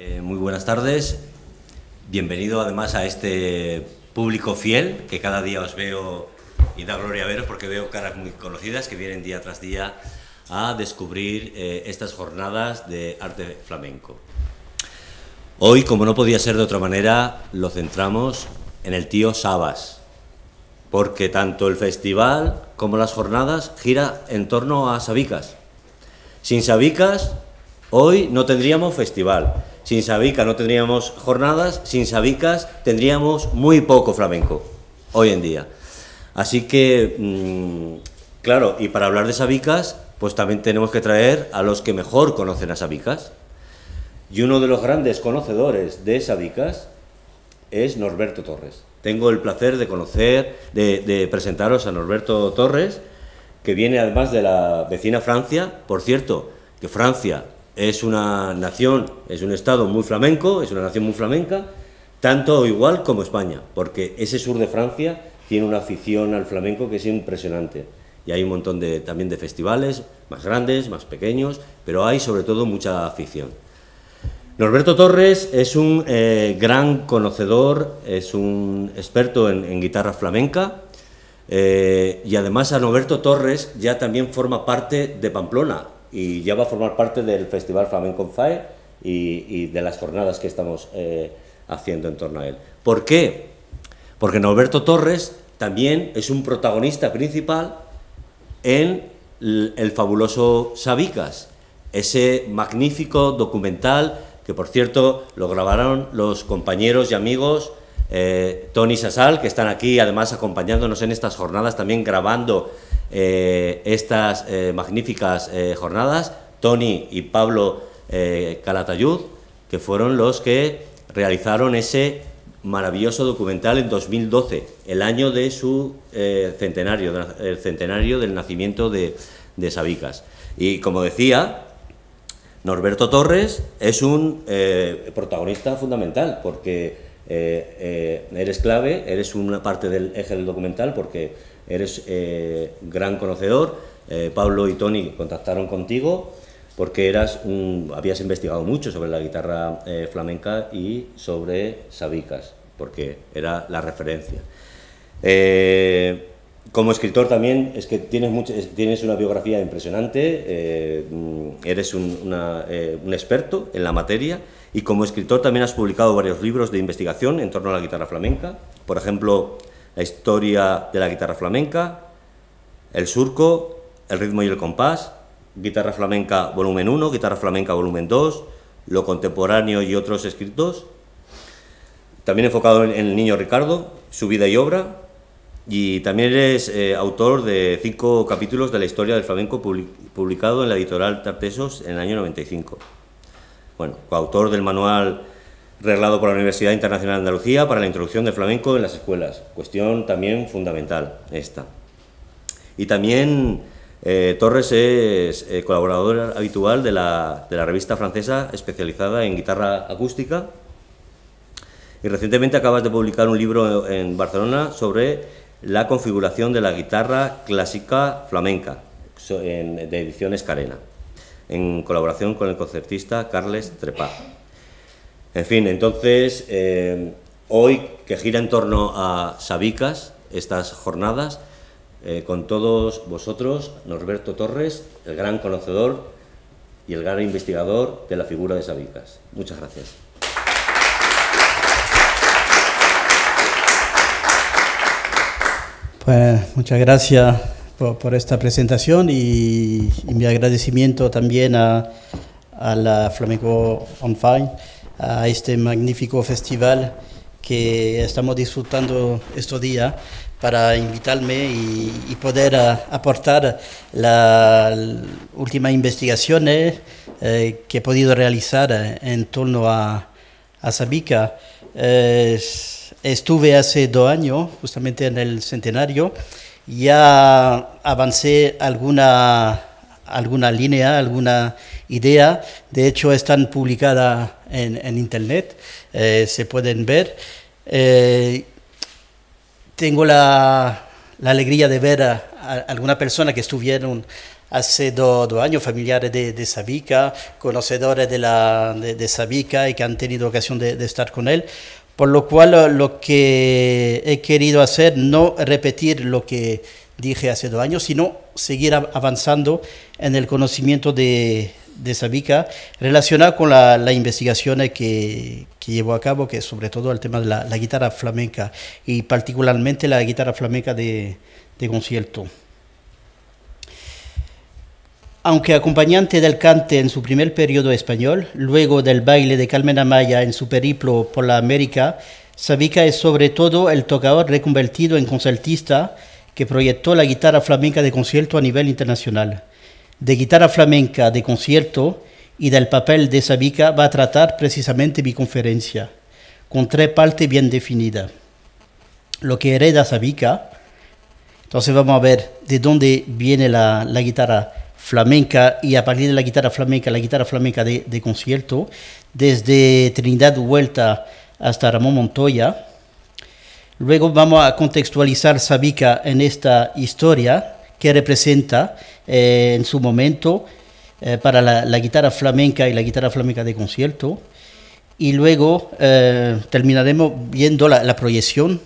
Eh, muy buenas tardes. Bienvenido además a este público fiel que cada día os veo y da gloria a veros porque veo caras muy conocidas que vienen día tras día a descubrir eh, estas jornadas de arte flamenco. Hoy, como no podía ser de otra manera, lo centramos en el tío Sabas, porque tanto el festival como las jornadas gira en torno a Sabicas. Sin Sabicas Hoy no tendríamos festival, sin sabicas, no tendríamos jornadas, sin Sabicas tendríamos muy poco flamenco hoy en día. Así que, mm, claro, y para hablar de Sabicas, pues también tenemos que traer a los que mejor conocen a Sabicas. Y uno de los grandes conocedores de Sabicas es Norberto Torres. Tengo el placer de conocer, de presentaros a Norberto Torres, que viene además de la vecina Francia. Por cierto, que Francia es una nación, es un estado muy flamenco, es una nación muy flamenca, tanto o igual como España, porque ese sur de Francia tiene una afición al flamenco que es impresionante. Y hay un montón de, también de festivales, más grandes, más pequeños, pero hay sobre todo mucha afición. Norberto Torres es un eh, gran conocedor, es un experto en, guitarra flamenca, eh, y además a Norberto Torres ya también forma parte de Pamplona, y ya va a formar parte del Festival Flamenco en FAE y, de las jornadas que estamos eh, haciendo en torno a él. ¿Por qué? Porque Norberto Torres también es un protagonista principal en el fabuloso Sabicas, ese magnífico documental que por cierto lo grabaron los compañeros y amigos eh, Tony Sasal, que están aquí además acompañándonos en estas jornadas, también grabando eh, estas eh, magníficas eh, jornadas, Tony y Pablo Calatayud, que fueron los que realizaron ese maravilloso documental en 2012, el año de su centenario, el centenario del nacimiento de, de, Sabicas. Y como decía, Norberto Torres es un protagonista fundamental, porque eres clave, eres una parte del eje del documental, porque eres eh, gran conocedor. Eh, Pablo y Tony contactaron contigo porque eras un, habías investigado mucho sobre la guitarra eh, flamenca y sobre sabicas, porque era la referencia. Eh, como escritor también es que tienes, tienes una biografía impresionante, eres un, un experto en la materia y como escritor también has publicado varios libros de investigación en torno a la guitarra flamenca, por ejemplo, la historia de la guitarra flamenca, el surco, el ritmo y el compás, guitarra flamenca volumen 1, guitarra flamenca volumen 2, lo contemporáneo y otros escritos. También enfocado en, el niño Ricardo, su vida y obra. Y también es eh, autor de cinco capítulos de la historia del flamenco publicado en la editorial Tartesos en el año 95. Bueno, coautor del manual reglado por la Universidad Internacional de Andalucía para la introducción del flamenco en las escuelas, cuestión también fundamental esta. Y también eh, Torres es eh, colaborador habitual de la, revista francesa especializada en guitarra acústica y recientemente acabas de publicar un libro en Barcelona sobre la configuración de la guitarra clásica flamenca de ediciones Carena, en colaboración con el concertista Carles trepa. En fin, entonces, eh, hoy que gira en torno a Sabicas, estas jornadas, eh, con todos vosotros, Norberto Torres, el gran conocedor y el gran investigador de la figura de Sabicas. Muchas gracias. Pues muchas gracias por, esta presentación y, mi agradecimiento también a, a la Flamenco On Fine a este magnífico festival que estamos disfrutando estos días para invitarme y, poder eh, aportar las últimas investigaciones eh, que he podido realizar eh, en torno a, a Sabica. estuve hace dos años, justamente en el centenario, ya avancé alguna, alguna línea, alguna idea. De hecho, están publicadas en, Internet, eh, se pueden ver. Eh, tengo la, alegría de ver a, alguna persona que estuvieron hace dos, años, familiares de, de Sabica, conocedores de, la, de, Sabica y que han tenido ocasión de, de, estar con él. Por lo cual lo que he querido hacer, no repetir lo que dije hace dos años, sino seguir avanzando en el conocimiento de, de Sabica relacionada con la, la investigación que, llevó a cabo, que es sobre todo el tema de la, guitarra flamenca y particularmente la guitarra flamenca de, concierto. Aunque acompañante del cante en su primer periodo español, luego del baile de Carmen Amaya en su periplo por la América, Sabica es sobre todo el tocador reconvertido en concertista que proyectó la guitarra flamenca de concierto a nivel internacional de guitarra flamenca de concierto y del papel de Sabica va a tratar precisamente mi conferencia, con tres partes bien definidas. Lo que hereda Sabica, entonces vamos a ver de dónde viene la, guitarra flamenca y a partir de la guitarra flamenca, la guitarra flamenca de, concierto, desde Trinidad Vuelta hasta Ramón Montoya. Luego vamos a contextualizar Sabica en esta historia que representa eh, en su momento eh, para la, guitarra flamenca y la guitarra flamenca de concierto. Y luego eh, terminaremos viendo la, proyección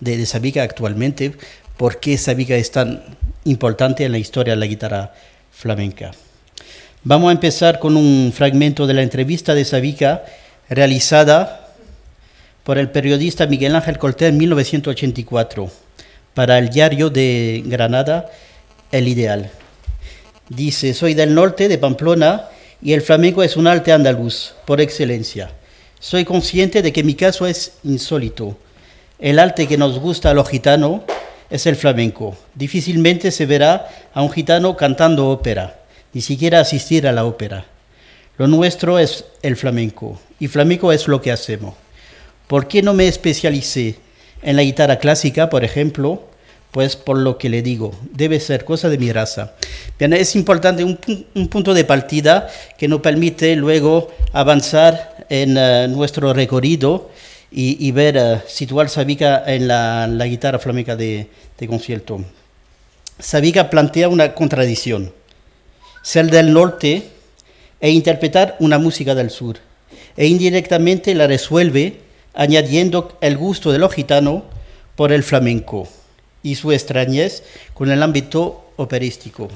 de, Sabica actualmente, por qué Sabica es tan importante en la historia de la guitarra flamenca. Vamos a empezar con un fragmento de la entrevista de Sabica realizada por el periodista Miguel Ángel Colter en 1984 para el diario de Granada el ideal. Dice, soy del norte, de Pamplona, y el flamenco es un arte andaluz, por excelencia. Soy consciente de que mi caso es insólito. El arte que nos gusta a los gitanos es el flamenco. Difícilmente se verá a un gitano cantando ópera, ni siquiera asistir a la ópera. Lo nuestro es el flamenco, y flamenco es lo que hacemos. ¿Por qué no me especialicé en la guitarra clásica, por ejemplo, pues por lo que le digo, debe ser cosa de mi raza. es importante un, punto de partida que nos permite luego avanzar en eh, nuestro recorrido y, ver, uh, situar Sabica en la, guitarra flamenca de, concierto. Sabica plantea una contradicción, ser del norte e interpretar una música del sur, e indirectamente la resuelve añadiendo el gusto de los gitanos por el flamenco y su extrañez con el ámbito operístico.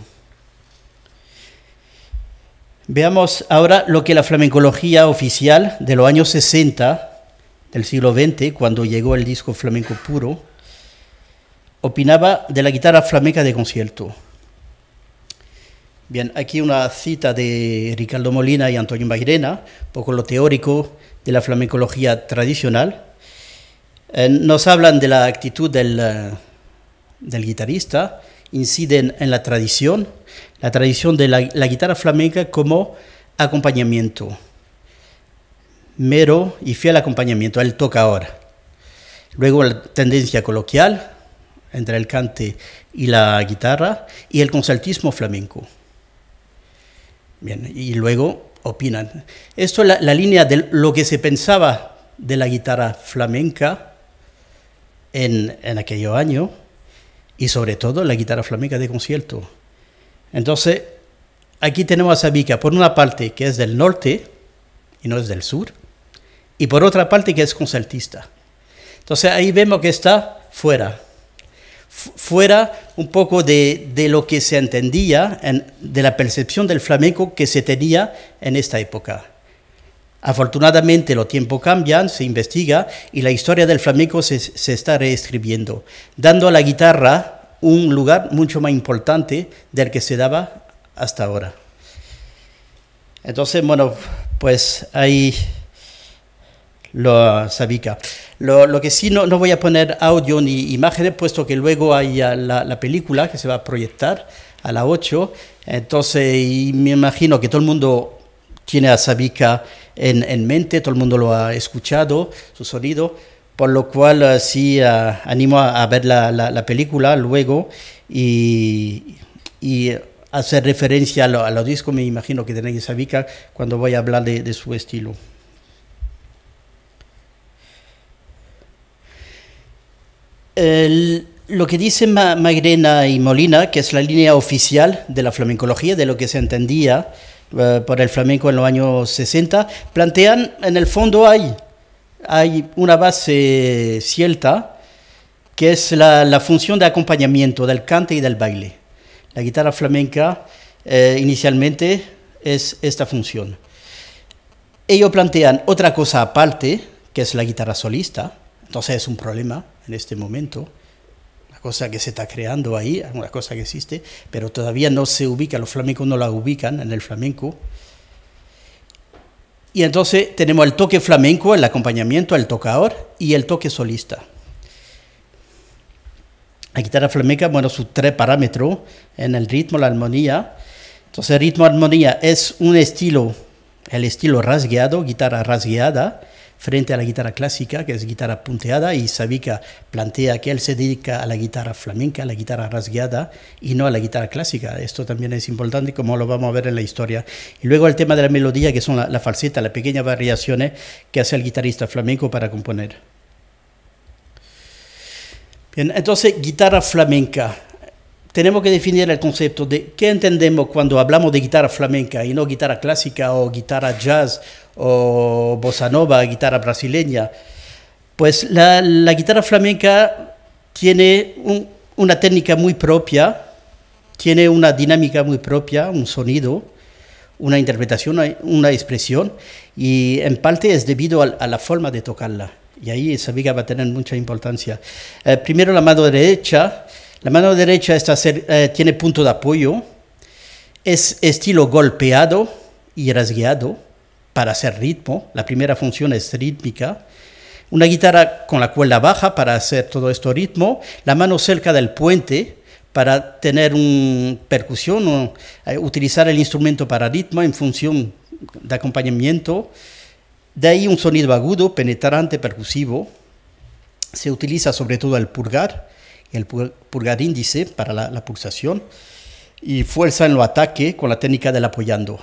Veamos ahora lo que la flamencología oficial de los años 60 del siglo XX, cuando llegó el disco flamenco puro, opinaba de la guitarra flamenca de concierto. Bien, aquí una cita de Ricardo Molina y Antonio Mairena, poco lo teórico de la flamencología tradicional. Eh, nos hablan de la actitud del eh, del guitarrista inciden en la tradición, la tradición de la, guitarra flamenca como acompañamiento, mero y fiel acompañamiento, él tocador. Luego la tendencia coloquial entre el cante y la guitarra y el concertismo flamenco. Bien, y luego opinan. Esto es la, línea de lo que se pensaba de la guitarra flamenca en, en aquello año y sobre todo la guitarra flamenca de concierto. Entonces, aquí tenemos a Sabica, por una parte que es del norte y no es del sur, y por otra parte que es concertista. Entonces ahí vemos que está fuera, fuera un poco de, lo que se entendía, de la percepción del flamenco que se tenía en esta época. Afortunadamente los tiempos cambian, se investiga y la historia del flamenco se, está reescribiendo, dando a la guitarra un lugar mucho más importante del que se daba hasta ahora. Entonces, bueno, pues ahí lo sabica. Lo, que sí no, no, voy a poner audio ni imágenes, puesto que luego hay la, película que se va a proyectar a las 8. Entonces, me imagino que todo el mundo tiene a Sabica en, mente, todo el mundo lo ha escuchado, su sonido, por lo cual así eh, sí eh, animo a, ver la, película luego y, hacer referencia a, los discos, me imagino que tenéis a bica cuando voy a hablar de, su estilo. lo que dicen Magrena y Molina, que es la línea oficial de la flamencología, de lo que se entendía, eh, por el flamenco en los años 60, plantean, en el fondo hay, hay una base cierta, que es la, función de acompañamiento del cante y del baile. La guitarra flamenca eh, inicialmente es esta función. Ellos plantean otra cosa aparte, que es la guitarra solista, entonces es un problema en este momento cosa que se está creando ahí, una cosa que existe, pero todavía no se ubica, los flamencos no la ubican en el flamenco. Y entonces tenemos el toque flamenco, el acompañamiento, el tocador y el toque solista. La guitarra flamenca, bueno, sus tres parámetros en el ritmo, la armonía. Entonces, ritmo-armonía es un estilo, el estilo rasgueado, guitarra rasgueada, frente a la guitarra clásica, que es guitarra punteada, y Sabica plantea que él se dedica a la guitarra flamenca, a la guitarra rasgueada, y no a la guitarra clásica. Esto también es importante, como lo vamos a ver en la historia. Y luego el tema de la melodía, que son la, la falseta, las pequeñas variaciones que hace el guitarrista flamenco para componer. Bien, entonces, guitarra flamenca tenemos que definir el concepto de qué entendemos cuando hablamos de guitarra flamenca y no guitarra clásica o guitarra jazz o bossa nova, guitarra brasileña. Pues la, guitarra flamenca tiene una técnica muy propia, tiene una dinámica muy propia, un sonido, una interpretación, una expresión, y en parte es debido a, la forma de tocarla. Y ahí esa viga va a tener mucha importancia. Eh, primero la mano derecha, la mano derecha eh, tiene punto de apoyo, es estilo golpeado y rasgueado para hacer ritmo. La primera función es rítmica. Una guitarra con la cuerda baja para hacer todo esto ritmo. La mano cerca del puente para tener una percusión o eh, utilizar el instrumento para ritmo en función de acompañamiento. De ahí un sonido agudo, penetrante, percusivo. Se utiliza sobre todo el pulgar el pulgar índice para la, pulsación y fuerza en lo ataque con la técnica del apoyando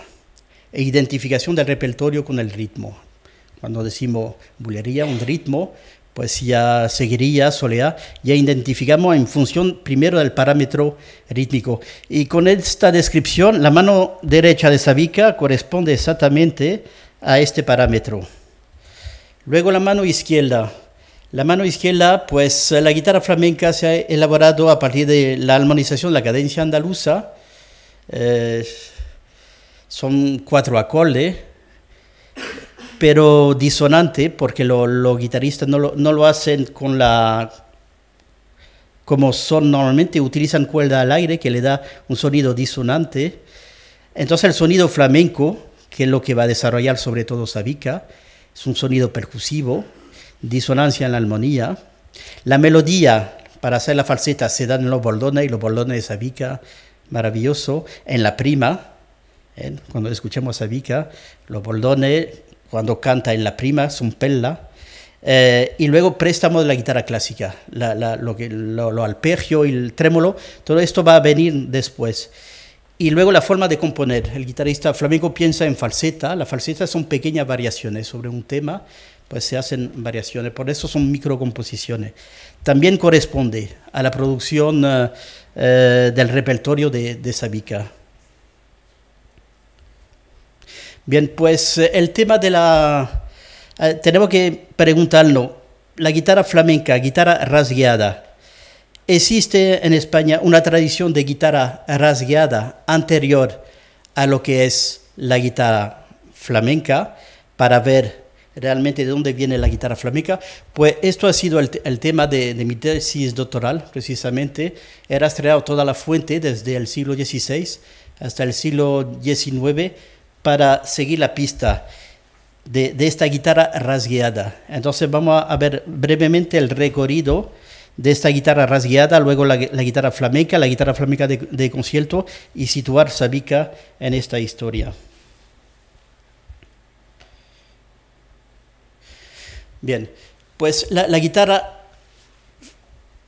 e identificación del repertorio con el ritmo. Cuando decimos bulería, un ritmo, pues ya seguiría, soledad, ya identificamos en función primero del parámetro rítmico. Y con esta descripción, la mano derecha de sabica corresponde exactamente a este parámetro. Luego la mano izquierda la mano izquierda, pues eh, la guitarra flamenca se ha elaborado a partir de la armonización, de la cadencia andaluza. Eh, son cuatro acordes, pero disonante, porque los guitarristas no lo, no lo, hacen con la. como son normalmente, utilizan cuerda al aire que le da un sonido disonante. Entonces, el sonido flamenco, que es lo que va a desarrollar sobre todo Sabica, es un sonido percusivo disonancia en la armonía. La melodía para hacer la falseta se dan en los bordones y los bordones de Sabica, maravilloso. En la prima, ¿eh? cuando escuchamos Sabica, los bordones cuando canta en la prima son pella eh, y luego préstamo de la guitarra clásica, lo, que, y el trémolo, todo esto va a venir después. Y luego la forma de componer. El guitarrista flamenco piensa en falseta. la falsetas son pequeñas variaciones sobre un tema pues se hacen variaciones. Por eso son microcomposiciones. También corresponde a la producción eh, eh, del repertorio de, Sabica. Bien, pues eh, el tema de la... tenemos que preguntarnos, la guitarra flamenca, guitarra rasgueada, ¿existe en España una tradición de guitarra rasgueada anterior a lo que es la guitarra flamenca para ver realmente de dónde viene la guitarra flamenca. Pues esto ha sido el, tema de, mi tesis doctoral, precisamente. He rastreado toda la fuente desde el siglo XVI hasta el siglo XIX para seguir la pista de, esta guitarra rasgueada. Entonces vamos a ver brevemente el recorrido de esta guitarra rasgueada, luego la, guitarra flamenca, la guitarra flamenca de, de concierto y situar Sabica en esta historia. Bien, pues la, guitarra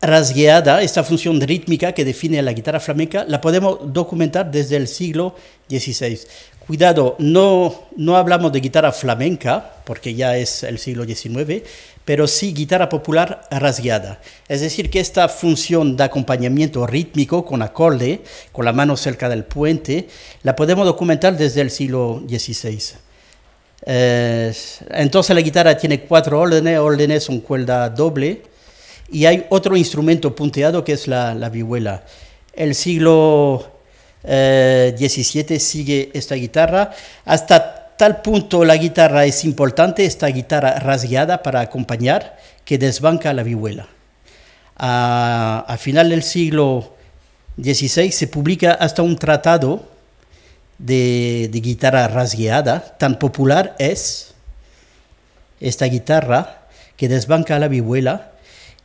rasgueada, esta función rítmica que define a la guitarra flamenca, la podemos documentar desde el siglo XVI. Cuidado, no, no hablamos de guitarra flamenca, porque ya es el siglo XIX, pero sí guitarra popular rasgueada. Es decir, que esta función de acompañamiento rítmico con acorde, con la mano cerca del puente, la podemos documentar desde el siglo XVI entonces la guitarra tiene cuatro órdenes, órdenes son cuerda doble, y hay otro instrumento punteado que es la, vihuela. El siglo XVII eh, sigue esta guitarra. Hasta tal punto la guitarra es importante, esta guitarra rasgueada para acompañar, que desbanca la vihuela. A, a final del siglo XVI se publica hasta un tratado de, guitarra rasgueada, tan popular es esta guitarra que desbanca la vihuela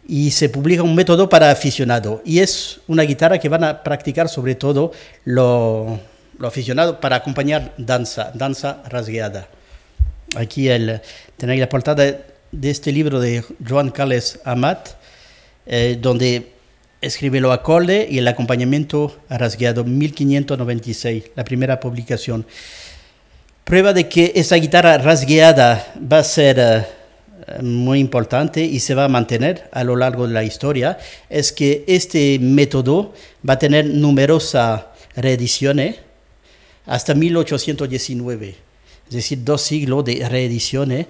y se publica un método para aficionado. Y es una guitarra que van a practicar sobre todo lo aficionado para acompañar danza, danza rasgueada. Aquí el, tenéis la portada de este libro de Joan Carles Amat, eh, donde a acorde y el acompañamiento rasgueado 1596, la primera publicación. Prueba de que esa guitarra rasgueada va a ser eh, muy importante y se va a mantener a lo largo de la historia es que este método va a tener numerosas reediciones hasta 1819, es decir, dos siglos de reediciones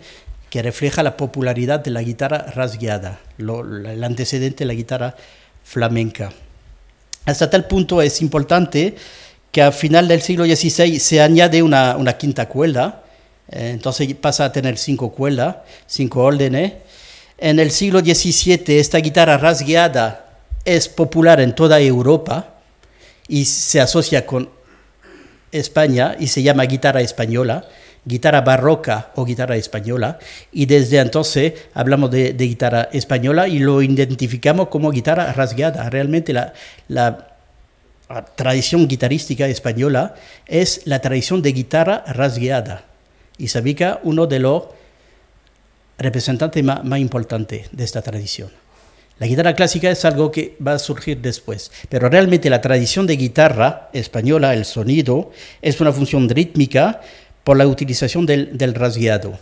que refleja la popularidad de la guitarra rasgueada, el antecedente de la guitarra rasgueada flamenca. Hasta tal punto es importante que a final del siglo XVI se añade una, quinta cuerda, eh, entonces pasa a tener cinco cuerdas, cinco órdenes. En el siglo XVII esta guitarra rasgueada es popular en toda Europa y se asocia con España y se llama guitarra española guitarra barroca o guitarra española y desde entonces hablamos de, guitarra española y lo identificamos como guitarra rasgueada Realmente la, la, tradición guitarrística española es la tradición de guitarra rasgueada y Sabica uno de los representantes más, más importantes de esta tradición. La guitarra clásica es algo que va a surgir después, pero realmente la tradición de guitarra española, el sonido, es una función rítmica por la utilización del, del rasgueado.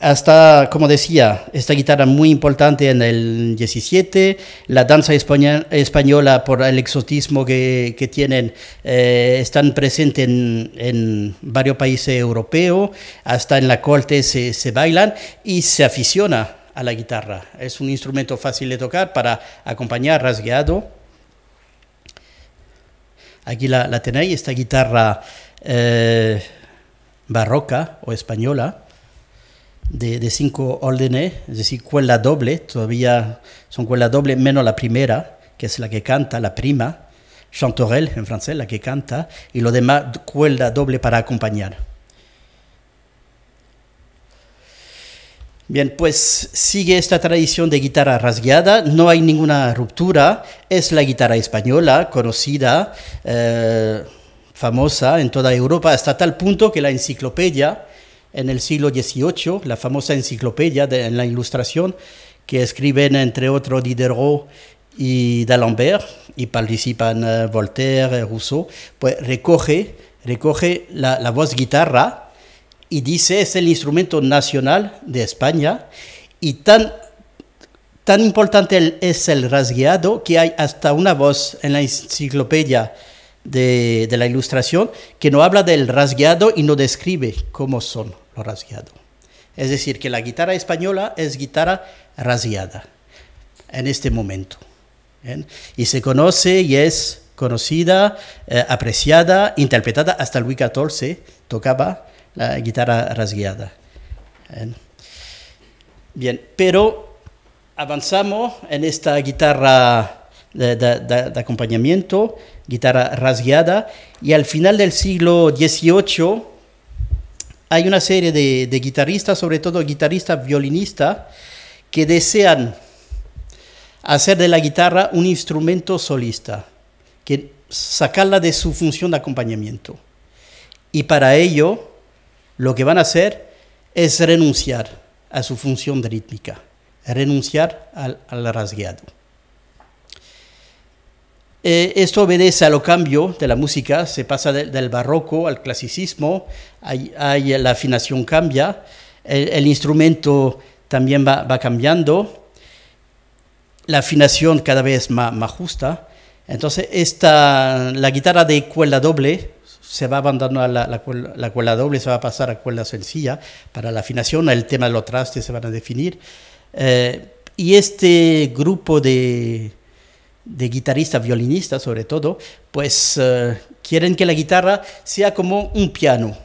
Hasta, como decía, esta guitarra muy importante en el 17, la danza española, por el exotismo que, que tienen, eh, están presentes en, varios países europeos, hasta en la corte se, bailan y se aficiona a la guitarra. Es un instrumento fácil de tocar para acompañar rasgueado. Aquí la, tenéis, esta guitarra eh, barroca o española de, cinco órdenes, es decir, cuerda doble, todavía son cuela doble menos la primera, que es la que canta, la prima, chantorel en francés, la que canta, y lo demás cuerda doble para acompañar. Bien, pues sigue esta tradición de guitarra rasgueada, no hay ninguna ruptura, es la guitarra española conocida. Eh, famosa en toda Europa, hasta tal punto que la enciclopedia en el siglo XVIII, la famosa enciclopedia en la Ilustración, que escriben entre otros Diderot y D'Alembert, y participan eh, Voltaire, eh, Rousseau, pues recoge, recoge la, voz guitarra y dice es el instrumento nacional de España y tan tan importante es el rasgueado que hay hasta una voz en la enciclopedia de, la ilustración que no habla del rasgueado y no describe cómo son los rasgueados. Es decir, que la guitarra española es guitarra rasgueada en este momento. Y se conoce y es conocida, eh, apreciada, interpretada hasta Luis XIV tocaba la guitarra rasgueada. Bien, pero avanzamos en esta guitarra de, acompañamiento, guitarra rasgueada, y al final del siglo XVIII hay una serie de, guitarristas, sobre todo guitarristas violinistas, que desean hacer de la guitarra un instrumento solista, que sacarla de su función de acompañamiento. Y para ello, lo que van a hacer es renunciar a su función rítmica, renunciar al rasgueado. Eh, esto obedece a lo cambio de la música, se pasa del barroco al clasicismo, hay, la afinación cambia, el, instrumento también va, cambiando, la afinación cada vez más, más justa. Entonces, esta, la guitarra de cuerda doble se va abandonando a la, cuerda doble, se va a pasar a cuerda sencilla para la afinación, el tema de los trastes se van a definir. Eh, y este grupo de, de guitarrista, violinista sobre todo, pues eh, quieren que la guitarra sea como un piano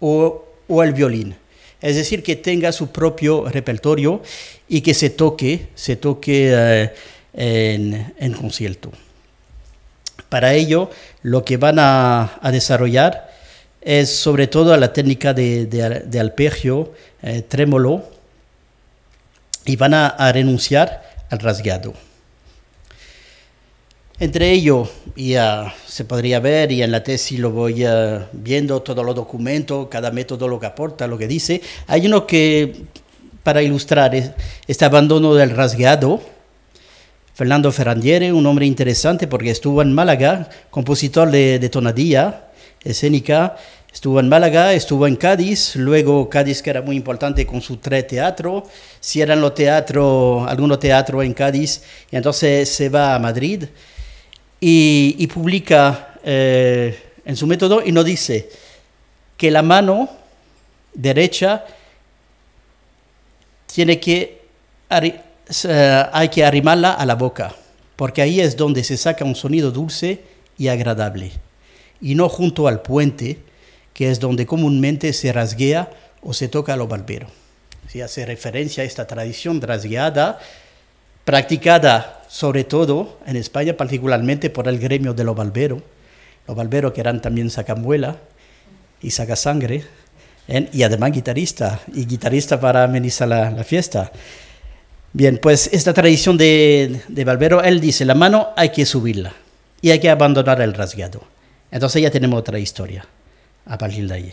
o, el violín. Es decir, que tenga su propio repertorio y que se toque, se toque eh, en, concierto. Para ello, lo que van a, desarrollar es sobre todo la técnica de, de, eh, trémolo, y van a, a renunciar al rasgado. Entre ellos, ya ah, se podría ver, y en la tesis lo voy ah, viendo, todos los documentos, cada método lo que aporta, lo que dice. Hay uno que, para ilustrar este abandono del rasgado, Fernando Ferrandiere, un hombre interesante porque estuvo en Málaga, compositor de, de tonadilla escénica, Estuvo en Málaga, estuvo en Cádiz, luego Cádiz que era muy importante con sus tres teatros, cierran los teatros, algunos teatro en Cádiz, y entonces se va a Madrid y, publica eh, en su método y nos dice que la mano derecha tiene que, eh, hay que arrimarla a la boca, porque ahí es donde se saca un sonido dulce y agradable, y no junto al puente, que es donde comúnmente se rasguea o se toca a los barbero. Si hace referencia a esta tradición rasgueada, practicada sobre todo en España, particularmente por el gremio de los Valvero, los Valvero que eran también sacamuela y sacasangre, ¿eh? y además guitarrista, y guitarrista para amenizar la, fiesta. Bien, pues esta tradición de, de él dice, la mano hay que subirla y hay que abandonar el rasgado. Entonces ya tenemos otra historia a partir de ahí.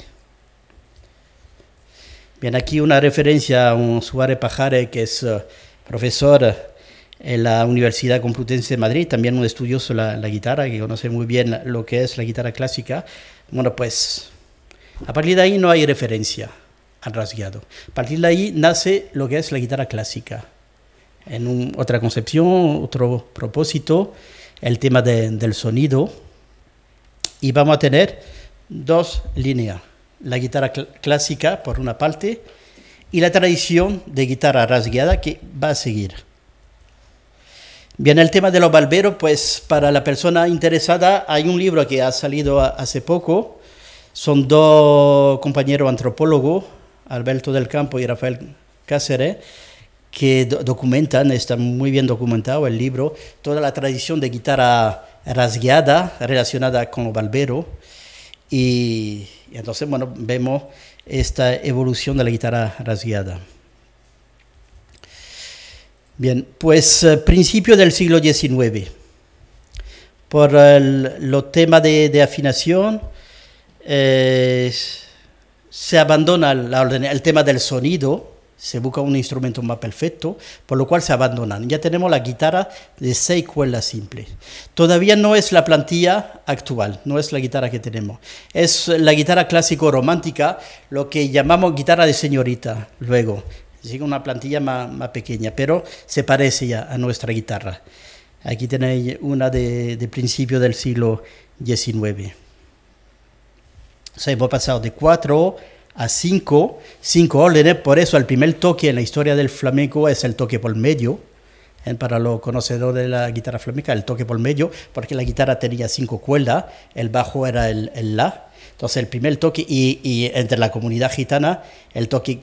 Bien, aquí una referencia a un Suárez Pajare, que es eh, profesor en la Universidad Complutense de Madrid, también un estudioso de la, guitarra, que conoce muy bien lo que es la guitarra clásica. Bueno, pues a partir de ahí no hay referencia al rasgueado. A partir de ahí nace lo que es la guitarra clásica, en otra concepción, otro propósito, el tema del sonido. Y vamos a tener dos líneas, la guitarra clásica por una parte y la tradición de guitarra rasgueada que va a seguir. Bien, el tema de los barberos, pues para la persona interesada hay un libro que ha salido hace poco. Son dos compañeros antropólogos, Alberto del Campo y Rafael Cáceres, que documentan, está muy bien documentado el libro, toda la tradición de guitarra rasgueada relacionada con los barberos. Y, y entonces, bueno, vemos esta evolución de la guitarra rasgueada. Bien, pues eh, principio del siglo XIX. Por el, los temas de, afinación, eh, se abandona el tema del sonido, se busca un instrumento más perfecto, por lo cual se abandonan. Ya tenemos la guitarra de seis cuerdas simples. Todavía no es la plantilla actual, no es la guitarra que tenemos. Es la guitarra clásico romántica, lo que llamamos guitarra de señorita luego, sigue una plantilla más, pequeña, pero se parece ya a nuestra guitarra. Aquí tenéis una de, de principio del siglo XIX. O sea, hemos pasado de 4 a 5, 5 órdenes, por eso el primer toque en la historia del flamenco es el toque por medio. Para los conocedores de la guitarra flamenca, el toque por medio, porque la guitarra tenía cinco cuerdas, el bajo era el, la, entonces el primer toque y, entre la comunidad gitana el toque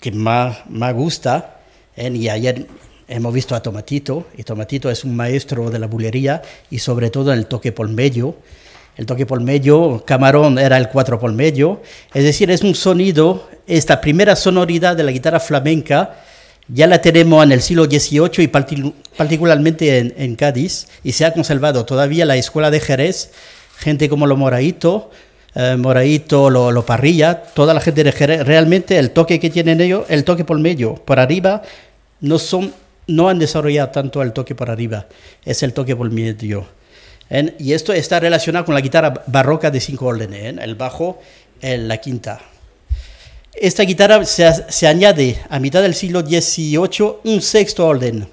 que más me gusta. ¿eh? Y ayer hemos visto a Tomatito, y Tomatito es un maestro de la bulería y sobre todo en el toque por El toque por Camarón era el cuatro por Es decir, es un sonido, esta primera sonoridad de la guitarra flamenca ya la tenemos en el siglo XVIII y particularmente en, Cádiz y se ha conservado todavía la escuela de Jerez gente como lo Moraito eh, Moraito, los lo Parrilla, toda la gente de realmente el toque que tienen ellos, el toque por medio, por arriba, no, son, no han desarrollado tanto el toque por arriba, es el toque por medio. Y esto está relacionado con la guitarra barroca de cinco órdenes, el bajo, en la quinta. Esta guitarra se, se, añade a mitad del siglo XVIII un sexto orden,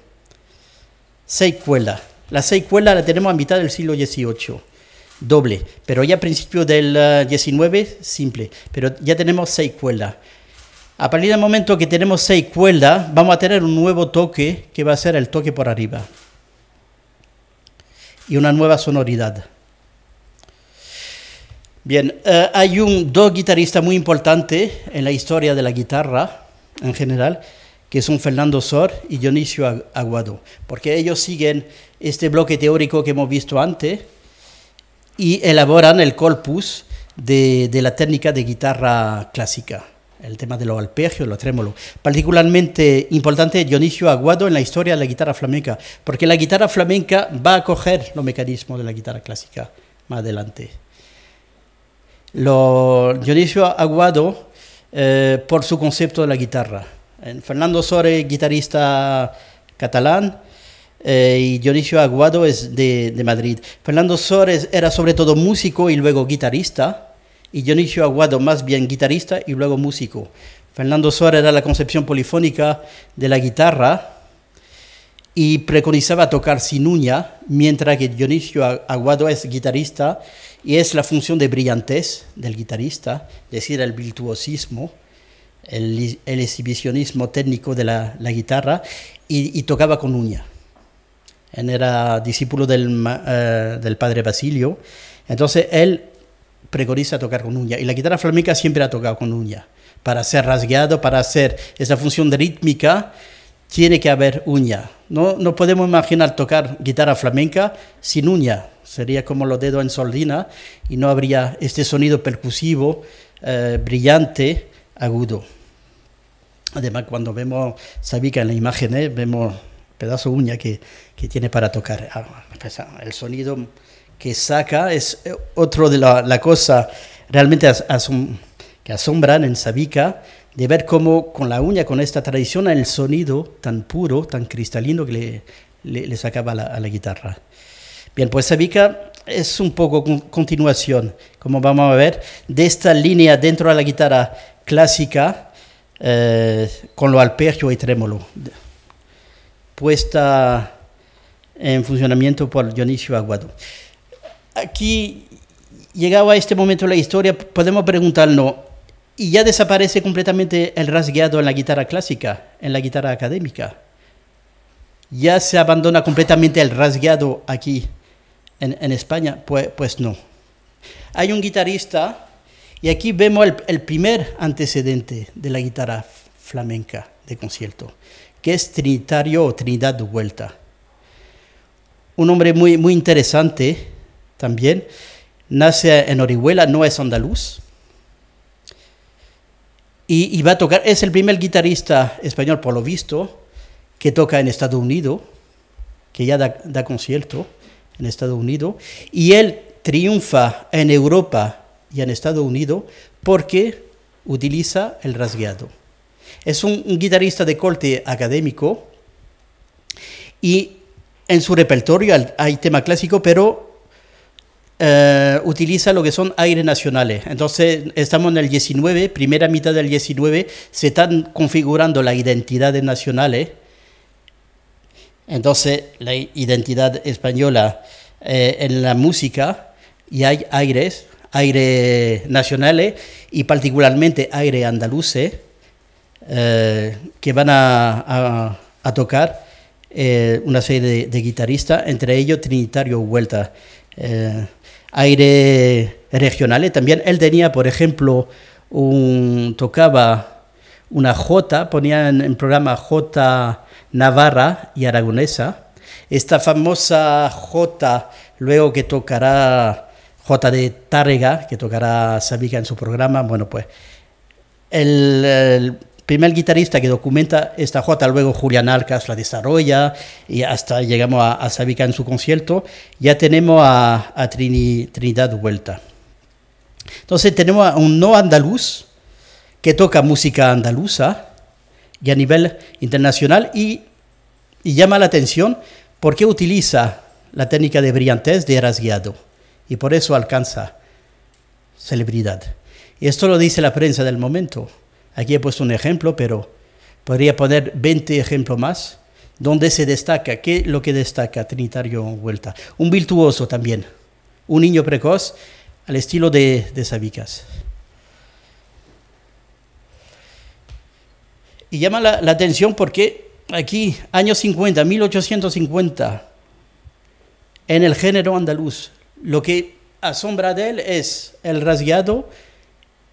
seis cuelas. La seis la tenemos a mitad del siglo XVIII doble, pero ya a principio del 19 eh, simple, pero ya tenemos seis cuerdas. A partir del momento que tenemos seis cuerdas, vamos a tener un nuevo toque que va a ser el toque por arriba y una nueva sonoridad. Bien, eh, hay un, dos guitarristas muy importantes en la historia de la guitarra en general, que son Fernando Sor y Dionisio Aguado, porque ellos siguen este bloque teórico que hemos visto antes, y elaboran el corpus de, de, la técnica de guitarra clásica, el tema de los arpegios, los trémolos. Particularmente importante Dionisio Aguado en la historia de la guitarra flamenca, porque la guitarra flamenca va a coger los mecanismos de la guitarra clásica más adelante. Lo, Dionisio Aguado, eh, por su concepto de la guitarra. Eh, Fernando Sore, guitarrista catalán, eh, y Dionisio Aguado es de, Madrid. Fernando Sores era sobre todo músico y luego guitarrista, y Dionisio Aguado más bien guitarrista y luego músico. Fernando suárez era la concepción polifónica de la guitarra y preconizaba tocar sin uña, mientras que Dionisio Aguado es guitarrista y es la función de brillantez del guitarrista, es decir, el virtuosismo, el, exhibicionismo técnico de la, guitarra, y tocaba con uña era discípulo eh, del, padre Basilio. Entonces él pregoniza tocar con uña. Y la guitarra flamenca siempre ha tocado con uña. Para ser rasgueado, para hacer esa función de rítmica, tiene que haber uña. No, no podemos imaginar tocar guitarra flamenca sin uña. Sería como los dedos en sordina y no habría este sonido percusivo eh, brillante, agudo. Además, cuando vemos sabica en la imágenes, ¿eh? vemos pedazo uña que, tiene para tocar. Ah, pues, ah, el sonido que saca es eh, otro de la, la cosa realmente que asombran en Sabica de ver cómo con la uña, con esta tradición, el sonido tan puro, tan cristalino que le, sacaba a la guitarra. Bien, pues Sabica es un poco continuación, como vamos a ver, de esta línea dentro de la guitarra clásica eh, con lo arpegio y trémolo puesta en funcionamiento por Dionisio Aguado. Aquí llegado a este momento de la historia, podemos preguntarnos, y ya desaparece completamente el rasgueado en la guitarra clásica, en la guitarra académica. Ya se abandona completamente el rasgueado aquí en, España, pues, pues, no. Hay un guitarrista, y aquí vemos el primer antecedente de la guitarra flamenca de concierto que es trinitario o Trinidad de vuelta. Un hombre muy, muy interesante también, nace en Orihuela, no es andaluz. Y, va a tocar, es el primer guitarrista español, por lo visto, que toca en Estados Unidos, que ya da, da concierto en Estados Unidos. Y él triunfa en Europa y en Estados Unidos porque utiliza el rasgueado. Es un guitarrista de corte académico y en su repertorio hay tema clásico, pero eh, utiliza lo que son aires nacionales. Entonces, estamos en el 19, primera mitad del 19, se están configurando las identidades nacionales. Entonces, la identidad española eh, en la música y hay aires, aires nacionales y particularmente aire andaluces eh, que van a, a, tocar eh, una serie de, guitarristas, entre ellos Trinitario Vuelta. Eh, aire regionales también. Él tenía, por ejemplo, tocaba una jota, ponía en, programa jota navarra y aragonesa. Esta famosa jota, luego que tocará jota de Tárrega, que tocará Sabica en su programa, bueno, pues el primer guitarrista que documenta esta jota, luego Julián Alcas la desarrolla y hasta llegamos a, Sabica en su concierto, ya tenemos a, Trinidad vuelta. Entonces tenemos a un no andaluz que toca música andaluza y a nivel internacional y, y llama la atención porque utiliza la técnica de brillantez de rasgueado y por eso alcanza celebridad. Y esto lo dice la prensa del momento. Aquí he puesto un ejemplo, pero podría poner 20 ejemplos más. donde se destaca? ¿Qué es lo que destaca Trinitario Vuelta? Un virtuoso también, un niño precoz al estilo de, de Sabicas. Y llama la, atención porque aquí, años 50, 1850, en el género andaluz, lo que asombra de él es el rasgueado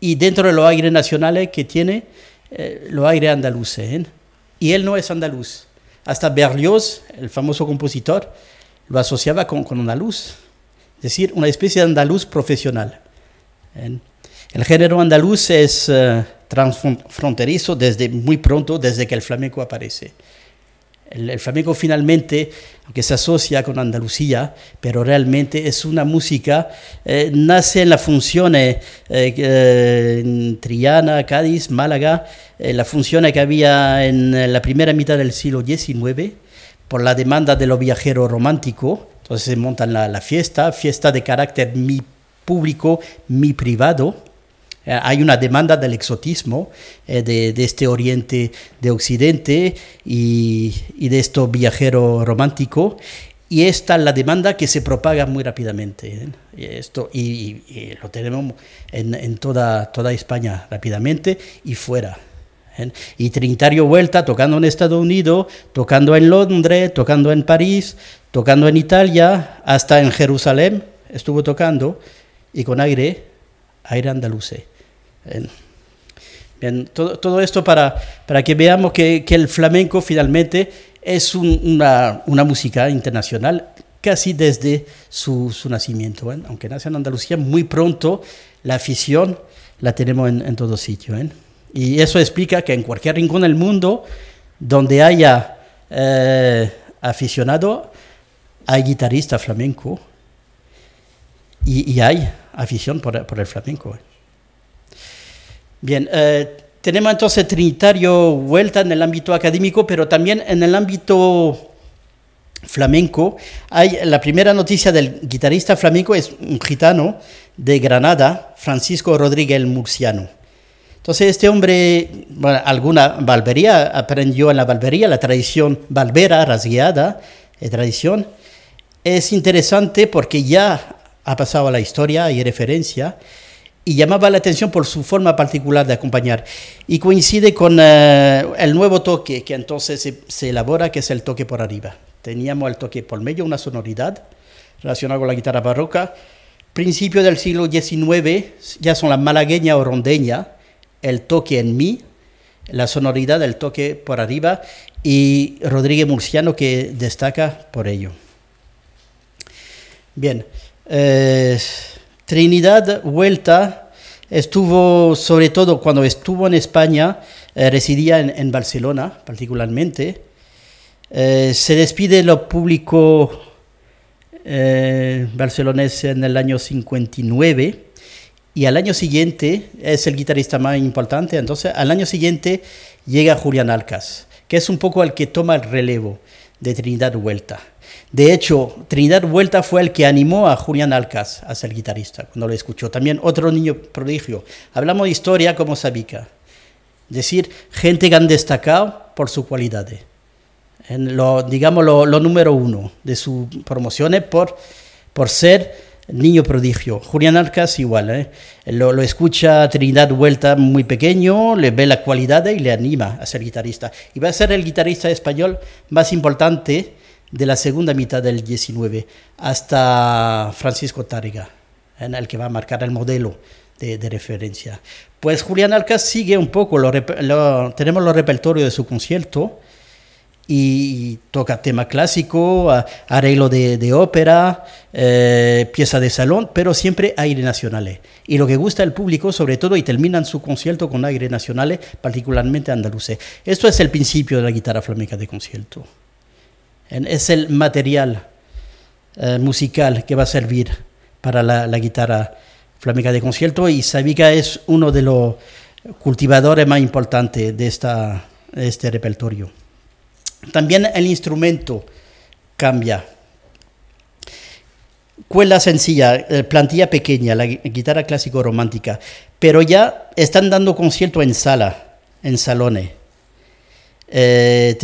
y dentro de los aires nacionales que tiene, eh, los aires andaluces. ¿eh? Y él no es andaluz. Hasta Berlioz, el famoso compositor, lo asociaba con, con andaluz. Es decir, una especie de andaluz profesional. ¿eh? El género andaluz es transfronterizo desde muy pronto, desde que el flamenco aparece. El, flamenco finalmente, aunque se asocia con Andalucía, pero realmente es una música, eh, nace en las funciones eh, eh, en Triana, Cádiz, Málaga, las funciones que había en la primera mitad del siglo XIX por la demanda de los viajeros románticos. Entonces se montan la, la fiesta, fiesta de carácter mi público, mi privado eh, hay una demanda del exotismo eh, de, este oriente, de occidente y, de esto viajero romántico. Y esta es la demanda que se propaga muy rápidamente. ¿eh? Esto, y, lo tenemos en, toda, España rápidamente y fuera. Y Trinitario Vuelta tocando en Estados Unidos, tocando en Londres, tocando en París, tocando en Italia, hasta en Jerusalén estuvo tocando y con aire, aire andaluce bien, todo, todo, esto para, para que veamos que, que el flamenco finalmente es una, una, música internacional casi desde su, su nacimiento. Aunque nace en Andalucía, muy pronto la afición la tenemos en, todo sitio. Y eso explica que en cualquier rincón del mundo donde haya eh, aficionado, hay guitarrista flamenco y, hay afición por, por el flamenco. Bien, eh, tenemos entonces Trinitario Vuelta en el ámbito académico, pero también en el ámbito flamenco. Hay la primera noticia del guitarrista flamenco es un gitano de Granada, Francisco Rodríguez el Murciano. Entonces este hombre, alguna valvería, aprendió en la valvería, la tradición valvera, rasgueada, eh, tradición. Es interesante porque ya ha pasado a la historia, y referencia, y llamaba la atención por su forma particular de acompañar. Y coincide con eh, el nuevo toque que entonces se, elabora, que es el toque por arriba. Teníamos el toque por medio, una sonoridad relacionada con la guitarra barroca. Principio del siglo XIX, ya son la malagueña o rondeña, el toque en mí, la sonoridad del toque por arriba, y Rodríguez Murciano que destaca por ello. Bien. Eh, Trinidad Vuelta estuvo, sobre todo cuando estuvo en España, eh, residía en, Barcelona particularmente. Eh, se despide lo público eh, barcelonés en el año 59 y al año siguiente es el guitarrista más importante. Entonces, al año siguiente llega Julián Alcas, que es un poco el que toma el relevo de Trinidad Vuelta. De hecho, Trinidad Vuelta fue el que animó a Julián Alcaz a ser guitarrista, cuando lo escuchó. También otro niño prodigio. Hablamos de historia como Sabica. Es decir, gente que han destacado por sus cualidades. Eh. En lo, digamos lo, número uno de sus promociones por, por ser niño prodigio. Julián Alcas igual, eh. lo, lo, escucha Trinidad Vuelta muy pequeño, le ve la cualidad y le anima a ser guitarrista. Y va a ser el guitarrista español más importante de la segunda mitad del 19 hasta Francisco Tárrega, en el que va a marcar el modelo de, referencia. Pues Julián Alcas sigue un poco, tenemos los repertorios de su concierto y toca tema clásico, arreglo de, ópera, eh, pieza de salón, pero siempre aire nacional. Y lo que gusta al público, sobre todo, y terminan su concierto con aire nacional, particularmente andaluces. Esto es el principio de la guitarra flamenca de concierto es el material eh, musical que va a servir para la, guitarra flamenca de concierto y Sabica es uno de los cultivadores más importantes de, esta, este repertorio. También el instrumento cambia. Cuela sencilla, eh, plantilla pequeña, la guitarra clásico romántica, pero ya están dando concierto en sala, en salones. Eh,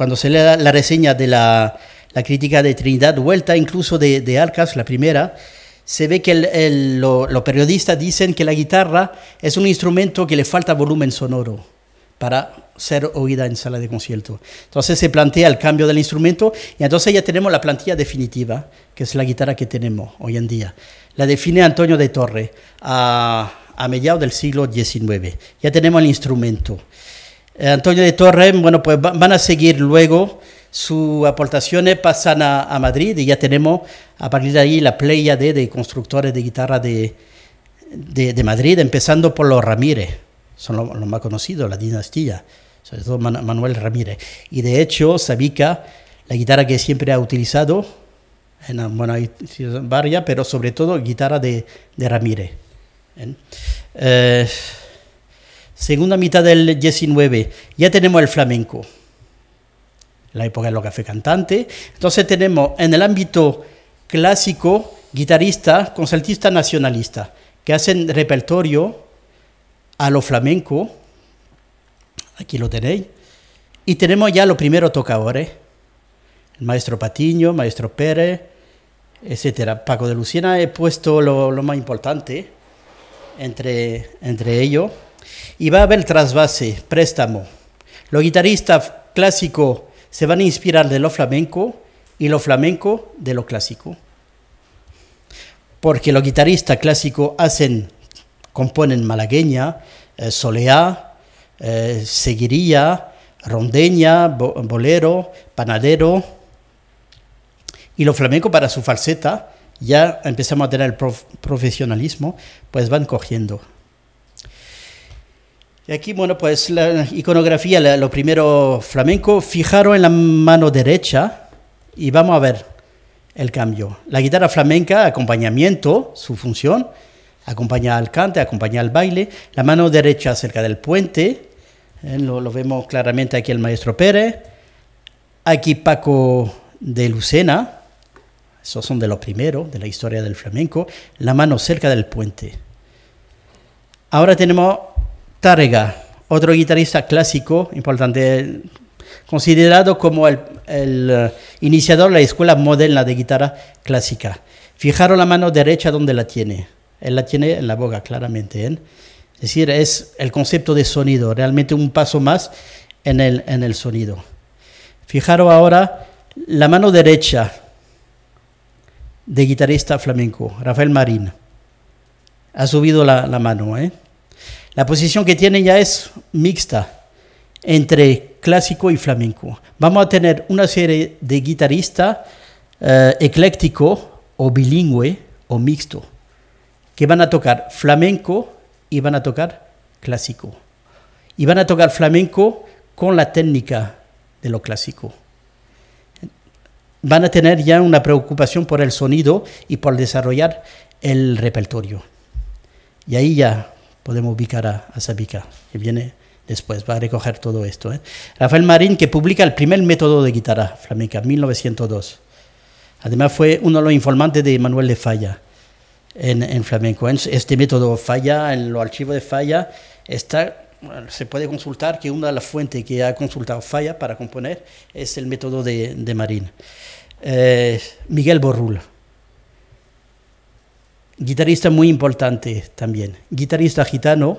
cuando se da la reseña de la, la crítica de Trinidad Vuelta, incluso de, de Alcas, la primera, se ve que el, los periodistas dicen que la guitarra es un instrumento que le falta volumen sonoro para ser oída en sala de concierto. Entonces se plantea el cambio del instrumento y entonces ya tenemos la plantilla definitiva, que es la guitarra que tenemos hoy en día. La define Antonio de Torre a, a mediados del siglo XIX. Ya tenemos el instrumento. Eh, Antonio de Torres, bueno, pues van a seguir luego sus aportaciones pasan a, Madrid y ya tenemos a partir de ahí la playa de, constructores de guitarra de, Madrid, empezando por los Ramírez, son los, más conocidos, la dinastía, sobre todo Manuel Ramírez. Y de hecho, Sabica, la guitarra que siempre ha utilizado, en, bueno, hay varias, pero sobre todo guitarra de, de Ramírez. ¿eh? Eh, Segunda mitad del 19, ya tenemos el flamenco, la época de los fue cantante Entonces tenemos en el ámbito clásico, guitarrista, concertista nacionalista, que hacen repertorio a lo flamenco. Aquí lo tenéis. Y tenemos ya los primeros tocadores. El maestro Patiño, maestro Pérez, etcétera. Paco de Luciana he puesto lo, lo más importante entre, entre ellos y va a haber trasvase, préstamo. Los guitarristas clásicos se van a inspirar de lo flamenco y lo flamenco de lo clásico. Porque los guitarristas clásicos hacen, componen malagueña, eh, soleá, eh, seguiría, rondeña, bolero, panadero. Y lo flamenco para su falseta, ya empezamos a tener el profesionalismo, pues van cogiendo. Y aquí, bueno, pues la iconografía, lo primero flamenco, fijaros en la mano derecha y vamos a ver el cambio. La guitarra flamenca, acompañamiento, su función, acompaña al cante, acompaña al baile. La mano derecha cerca del puente, eh, lo, lo, vemos claramente aquí el maestro Pérez. Aquí Paco de Lucena, esos son de los primeros de la historia del flamenco. La mano cerca del puente. Ahora tenemos Tárrega, otro guitarrista clásico importante, considerado como el, eh, iniciador de la escuela moderna de guitarra clásica. Fijaros la mano derecha donde la tiene. Él la tiene en la boca, claramente. ¿eh? Es decir, es el concepto de sonido, realmente un paso más en el, sonido. Fijaros ahora la mano derecha de guitarrista flamenco, Rafael Marín. Ha subido la, la mano, ¿eh? La posición que tiene ya es mixta entre clásico y flamenco. Vamos a tener una serie de guitarristas eh, ecléctico o bilingüe o mixto que van a tocar flamenco y van a tocar clásico. Y van a tocar flamenco con la técnica de lo clásico. Van a tener ya una preocupación por el sonido y por desarrollar el repertorio. Y ahí ya podemos ubicar a, Sabica, que viene después, va a recoger todo esto. ¿eh? Rafael Marín, que publica el primer método de guitarra flamenca, 1902. Además fue uno de los informantes de Manuel de Falla en, flamenco. Este método Falla, en los archivos de Falla, está se puede consultar que una de las fuentes que ha consultado Falla para componer es el método de, Marín. Eh, Miguel Borrul, guitarrista muy importante también, guitarrista gitano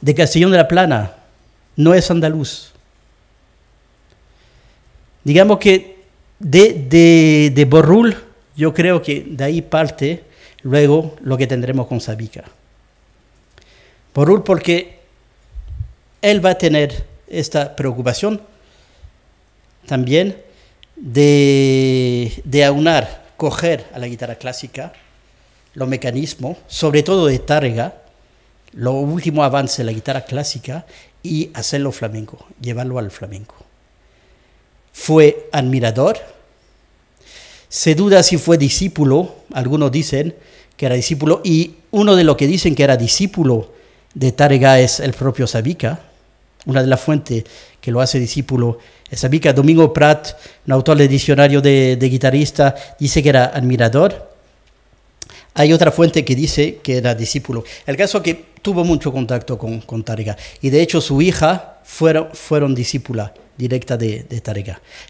de Castellón de la Plana, no es andaluz. Digamos que de, de, Borrul, yo creo que de ahí parte luego lo que tendremos con Sabica. Borrul porque él va a tener esta preocupación también de, de aunar, coger a la guitarra clásica los mecanismos, sobre todo de Targa, los últimos avances de la guitarra clásica y hacerlo flamenco, llevarlo al flamenco. Fue admirador, se duda si fue discípulo, algunos dicen que era discípulo, y uno de los que dicen que era discípulo de Targa es el propio Sabica, una de las fuentes que lo hace discípulo es Sabica. Domingo Prat, un autor del diccionario de, de guitarrista, dice que era admirador hay otra fuente que dice que era discípulo. El caso que tuvo mucho contacto con, con Y de hecho su hija fueron, fueron discípula directa de, de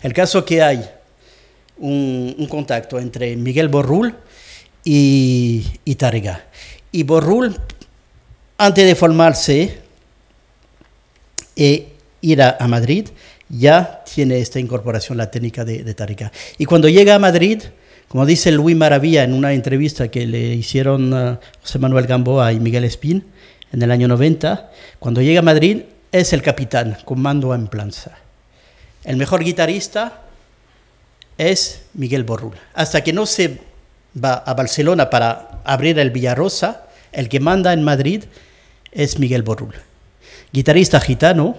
El caso que hay un, contacto entre Miguel Borrul y, y Y Borrul, antes de formarse, e ir a, Madrid, ya tiene esta incorporación la técnica de, de Y cuando llega a Madrid, como dice Luis Maravilla en una entrevista que le hicieron eh, José Manuel Gamboa y Miguel Espín en el año 90, cuando llega a Madrid es el capitán, con mando en planza. El mejor guitarrista es Miguel Borrul. Hasta que no se va a Barcelona para abrir el Villarosa, el que manda en Madrid es Miguel Borrul. Guitarrista gitano,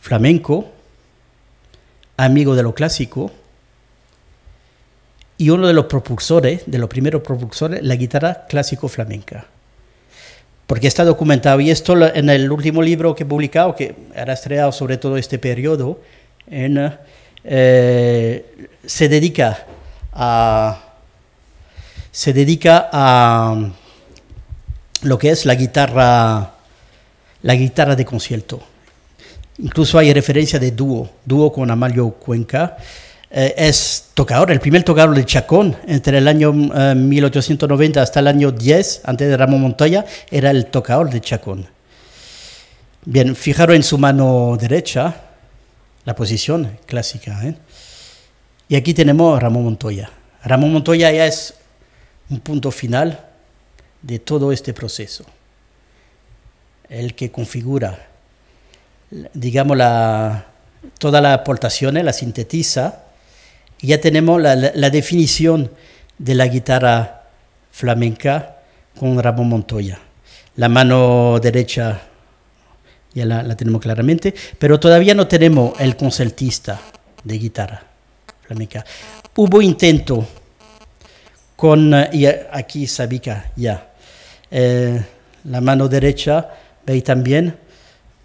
flamenco, amigo de lo clásico, y uno de los propulsores, de los primeros propulsores, la guitarra clásico-flamenca. Porque está documentado, y esto en el último libro que he publicado, que ha rastreado sobre todo este periodo, en, eh, se dedica a se dedica a mm, lo que es la guitarra la guitarra de concierto incluso hay referencia de dúo dúo con Amalio Cuenca eh, es tocador, el primer tocador de Chacón, entre el año 1890 eh, hasta el año 10, antes de Ramón Montoya, era el tocador de Chacón. Bien, fijaros en su mano derecha, la posición clásica. ¿eh? Y aquí tenemos a Ramón Montoya. Ramón Montoya ya es un punto final de todo este proceso. El que configura, digamos, la, todas las aportaciones, las sintetiza ya tenemos la, definición de la guitarra flamenca con Ramón Montoya. La mano derecha ya la, tenemos claramente, pero todavía no tenemos el concertista de guitarra flamenca. Hubo intento con, eh, y aquí Sabica ya, eh, la mano derecha, veis también,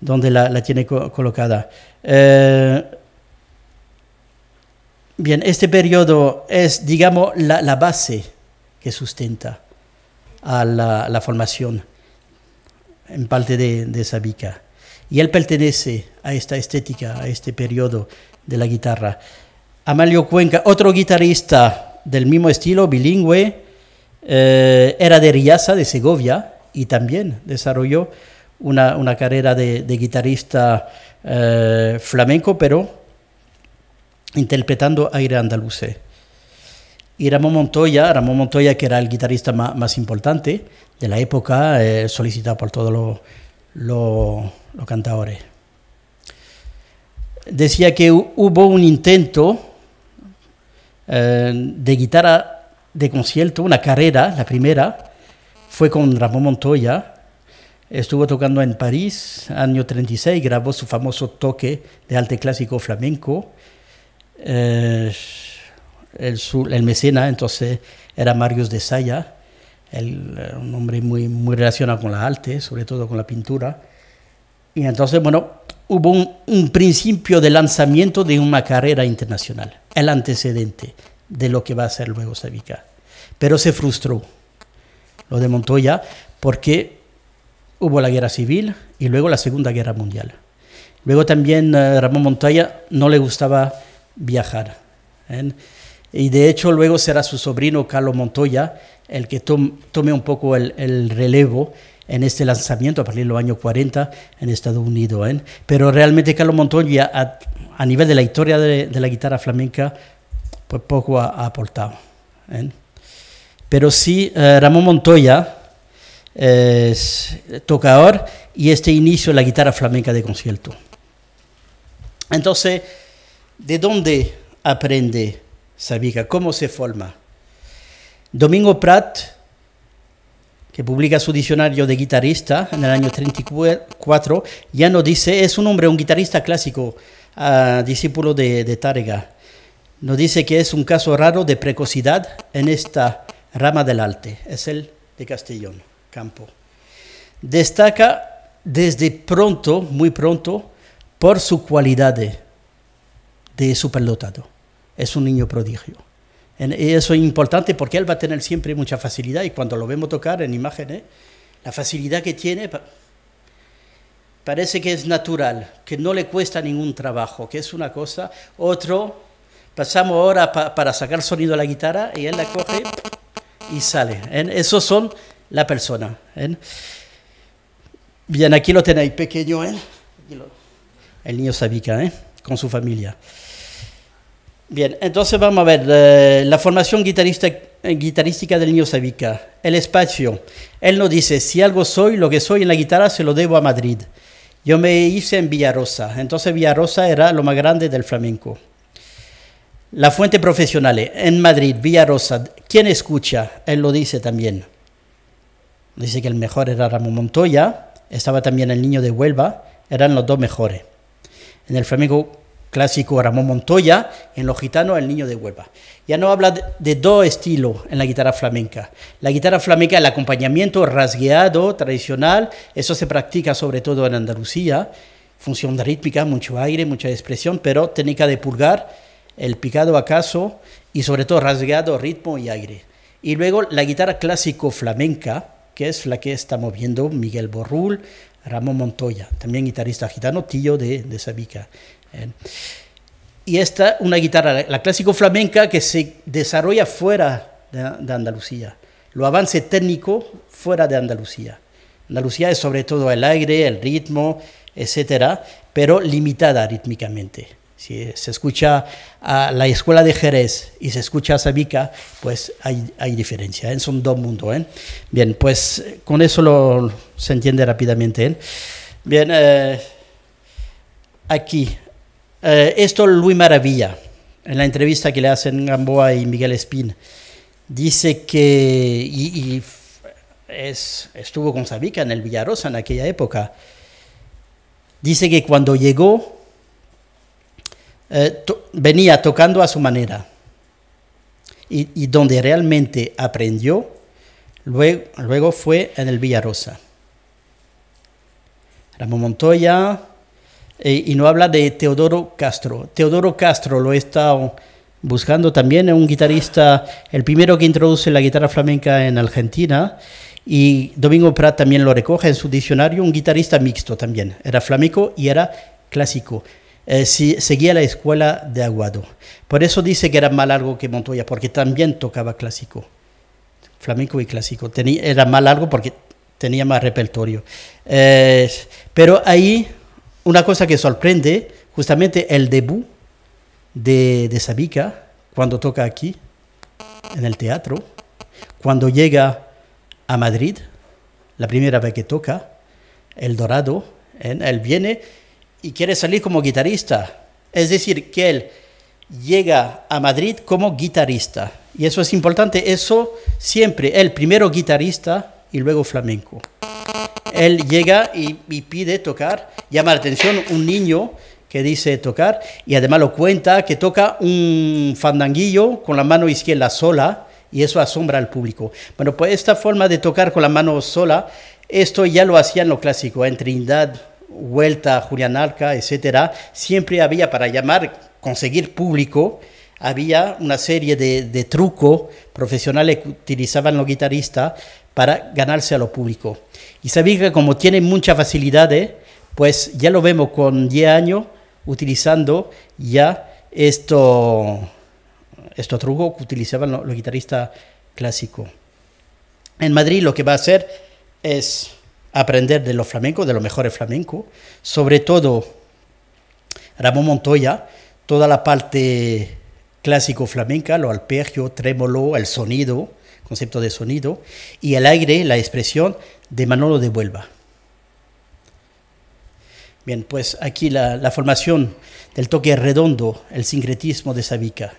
donde la, tiene colocada. Eh, Bien, este periodo es, digamos, la, base que sustenta a la, formación en parte de, de Sabica. Y él pertenece a esta estética, a este periodo de la guitarra. Amalio Cuenca, otro guitarrista del mismo estilo, bilingüe, eh, era de Riaza, de Segovia, y también desarrolló una, carrera de, guitarrista eh, flamenco, pero interpretando aire andaluce. Y Ramón Montoya, Ramón Montoya, que era el guitarrista más, importante de la época, eh, solicitado por todos los, los, cantadores. Decía que hubo un intento eh, de guitarra de concierto, una carrera, la primera, fue con Ramón Montoya. Estuvo tocando en París, año 36, grabó su famoso toque de arte clásico flamenco eh, el, mecena entonces era Marius de Saya, un hombre muy, relacionado con la arte, sobre todo con la pintura. Y entonces, bueno, hubo un, principio de lanzamiento de una carrera internacional, el antecedente de lo que va a ser luego Savica. Pero se frustró lo de Montoya porque hubo la guerra civil y luego la Segunda Guerra Mundial. Luego también eh, Ramón Montoya no le gustaba viajar. ¿eh? Y de hecho luego será su sobrino Carlos Montoya el que tome un poco el, relevo en este lanzamiento a partir de los años 40 en Estados Unidos. ¿eh? Pero realmente Carlos Montoya, a, nivel de la historia de, la guitarra flamenca, pues poco ha, aportado. ¿eh? Pero sí, Ramón Montoya es tocador y este inicio de la guitarra flamenca de concierto. Entonces, ¿De dónde aprende Sabica? ¿Cómo se forma? Domingo Prat, que publica su diccionario de guitarrista en el año 34, ya nos dice, es un hombre, un guitarrista clásico, ah, discípulo de, de Nos dice que es un caso raro de precocidad en esta rama del arte. Es el de Castellón, campo. Destaca desde pronto, muy pronto, por cualidad cualidades de superdotado. Es un niño prodigio. eso es importante porque él va a tener siempre mucha facilidad y cuando lo vemos tocar en imágenes, ¿eh? la facilidad que tiene parece que es natural, que no le cuesta ningún trabajo, que es una cosa. Otro, pasamos ahora para sacar sonido a la guitarra y él la coge y sale. Esos son la persona. Bien, aquí lo tenéis pequeño, ¿eh? El niño sabica, con su familia. Bien, entonces vamos a ver eh, la formación guitarrista eh, guitarrística del niño Savica. El espacio. Él nos dice, si algo soy, lo que soy en la guitarra se lo debo a Madrid. Yo me hice en Villarosa. Entonces Villarosa era lo más grande del flamenco. La fuente profesional eh, en Madrid, Villarosa. ¿Quién escucha? Él lo dice también. Dice que el mejor era Ramón Montoya. Estaba también el niño de Huelva. Eran los dos mejores en el flamenco clásico Ramón Montoya, en los gitano el niño de Huelva. Ya no habla de, dos estilos en la guitarra flamenca. La guitarra flamenca, el acompañamiento rasgueado, tradicional, eso se practica sobre todo en Andalucía, función de rítmica, mucho aire, mucha expresión, pero técnica de pulgar, el picado acaso, y sobre todo rasgueado, ritmo y aire. Y luego la guitarra clásico flamenca, que es la que estamos viendo Miguel Borrul, Ramón Montoya, también guitarrista gitano, tío de, de Sabica. ¿eh? y esta, una guitarra, la, clásico flamenca que se desarrolla fuera de, de, Andalucía, lo avance técnico fuera de Andalucía. Andalucía es sobre todo el aire, el ritmo, etcétera, pero limitada rítmicamente. Si se escucha a la escuela de Jerez y se escucha a Sabica, pues hay, diferencia. ¿eh? Son dos mundos. ¿eh? Bien, pues con eso se entiende rápidamente. ¿eh? Bien, eh, aquí. esto Luis Maravilla, en la entrevista que le hacen Gamboa y Miguel Espín, dice que es, estuvo con Sabica en el Villarosa en aquella época. Dice que cuando llegó eh, venía tocando a su manera. Y, donde realmente aprendió, luego, luego, fue en el Villarosa. Ramón Montoya, eh, y no habla de Teodoro Castro. Teodoro Castro lo he estado buscando también, un guitarrista, el primero que introduce la guitarra flamenca en Argentina. Y Domingo Prat también lo recoge en su diccionario, un guitarrista mixto también. Era flamenco y era clásico. Eh, si seguía la escuela de Aguado. Por eso dice que era más largo que Montoya, porque también tocaba clásico, flamenco y clásico. Tenía, era más largo porque tenía más repertorio. Eh, pero ahí, una cosa que sorprende, justamente el debut de, de Sabica, cuando toca aquí, en el teatro, cuando llega a Madrid, la primera vez que toca, El Dorado, él viene y quiere salir como guitarrista. Es decir, que él llega a Madrid como guitarrista. Y eso es importante, eso siempre, él primero guitarrista y luego flamenco. Él llega y, pide tocar, llama la atención un niño que dice tocar y además lo cuenta que toca un fandanguillo con la mano izquierda sola y eso asombra al público. Bueno, pues esta forma de tocar con la mano sola, esto ya lo hacían lo clásico en Trinidad Vuelta, Julián Arca, etcétera, siempre había para llamar, conseguir público, había una serie de, trucos profesionales que utilizaban los guitarristas para ganarse a lo público. Y sabía que como tiene muchas facilidades, eh, pues ya lo vemos con 10 años utilizando ya estos trucos que utilizaban los, los guitarristas clásicos. En Madrid lo que va a hacer es aprender de los flamencos, de los mejores flamencos, sobre todo Ramón Montoya, toda la parte clásico flamenca, lo alpergio trémolo, el sonido, concepto de sonido, y el aire, la expresión de Manolo de Huelva. Bien, pues aquí la, la formación del toque redondo, el sincretismo de Sabica.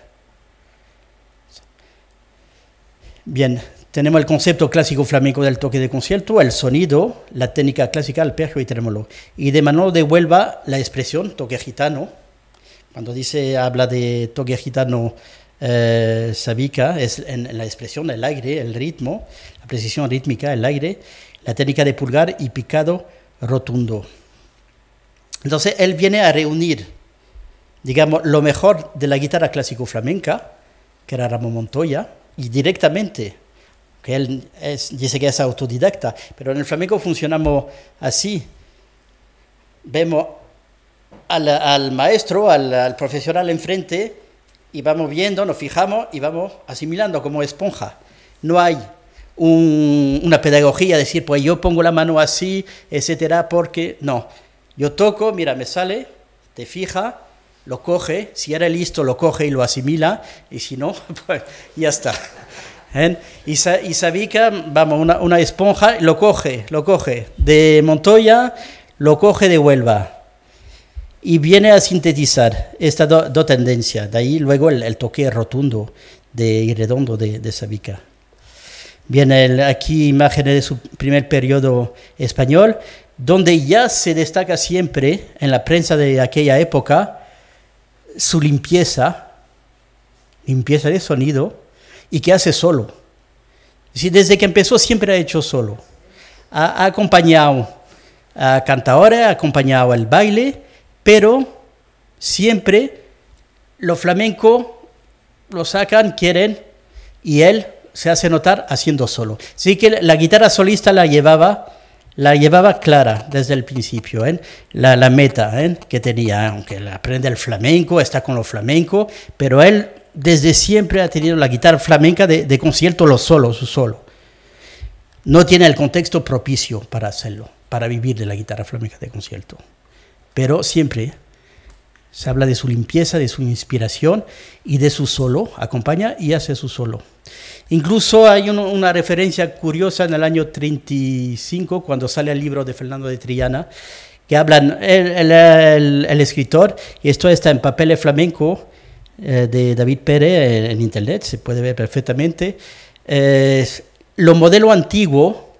Bien, tenemos el concepto clásico flamenco del toque de concierto, el sonido, la técnica clásica, el perro y trémolo. Y de Manolo de Huelva, la expresión toque gitano. Cuando dice, habla de toque gitano eh, sabica, es en, la expresión, el aire, el ritmo, la precisión rítmica, el aire, la técnica de pulgar y picado rotundo. Entonces él viene a reunir, digamos, lo mejor de la guitarra clásico flamenca, que era Ramón Montoya, y directamente que él es, dice que es autodidacta, pero en el flamenco funcionamos así. Vemos al, maestro, al, profesional enfrente, y vamos viendo, nos fijamos y vamos asimilando como esponja. No hay una pedagogía, decir, pues yo pongo la mano así, etcétera, porque no. Yo toco, mira, me sale, te fija, lo coge, si era listo lo coge y lo asimila, y si no, pues ya está. ¿eh? Y, sa Sabica, vamos, una, esponja, lo coge, lo coge de Montoya, lo coge de Huelva. Y viene a sintetizar estas dos tendencias. De ahí luego el, toque rotundo de, y redondo de, de Sabica. Viene aquí imágenes de su primer periodo español, donde ya se destaca siempre en la prensa de aquella época su limpieza, limpieza de sonido, y que hace solo. Sí, desde que empezó siempre ha hecho solo. Ha, acompañado a cantadores, ha acompañado al baile, pero siempre los flamenco lo sacan, quieren, y él se hace notar haciendo solo. Así que la guitarra solista la llevaba, la llevaba clara desde el principio, ¿eh? la, meta ¿eh? que tenía, aunque la aprende el flamenco, está con los flamenco, pero él desde siempre ha tenido la guitarra flamenca de, concierto lo solo, su solo. No tiene el contexto propicio para hacerlo, para vivir de la guitarra flamenca de concierto. Pero siempre se habla de su limpieza, de su inspiración y de su solo, acompaña y hace su solo. Incluso hay una referencia curiosa en el año 35, cuando sale el libro de Fernando de Triana, que hablan el, escritor, y esto está en papeles flamenco, eh, de David Pérez en internet, se puede ver perfectamente. Eh, lo modelo antiguo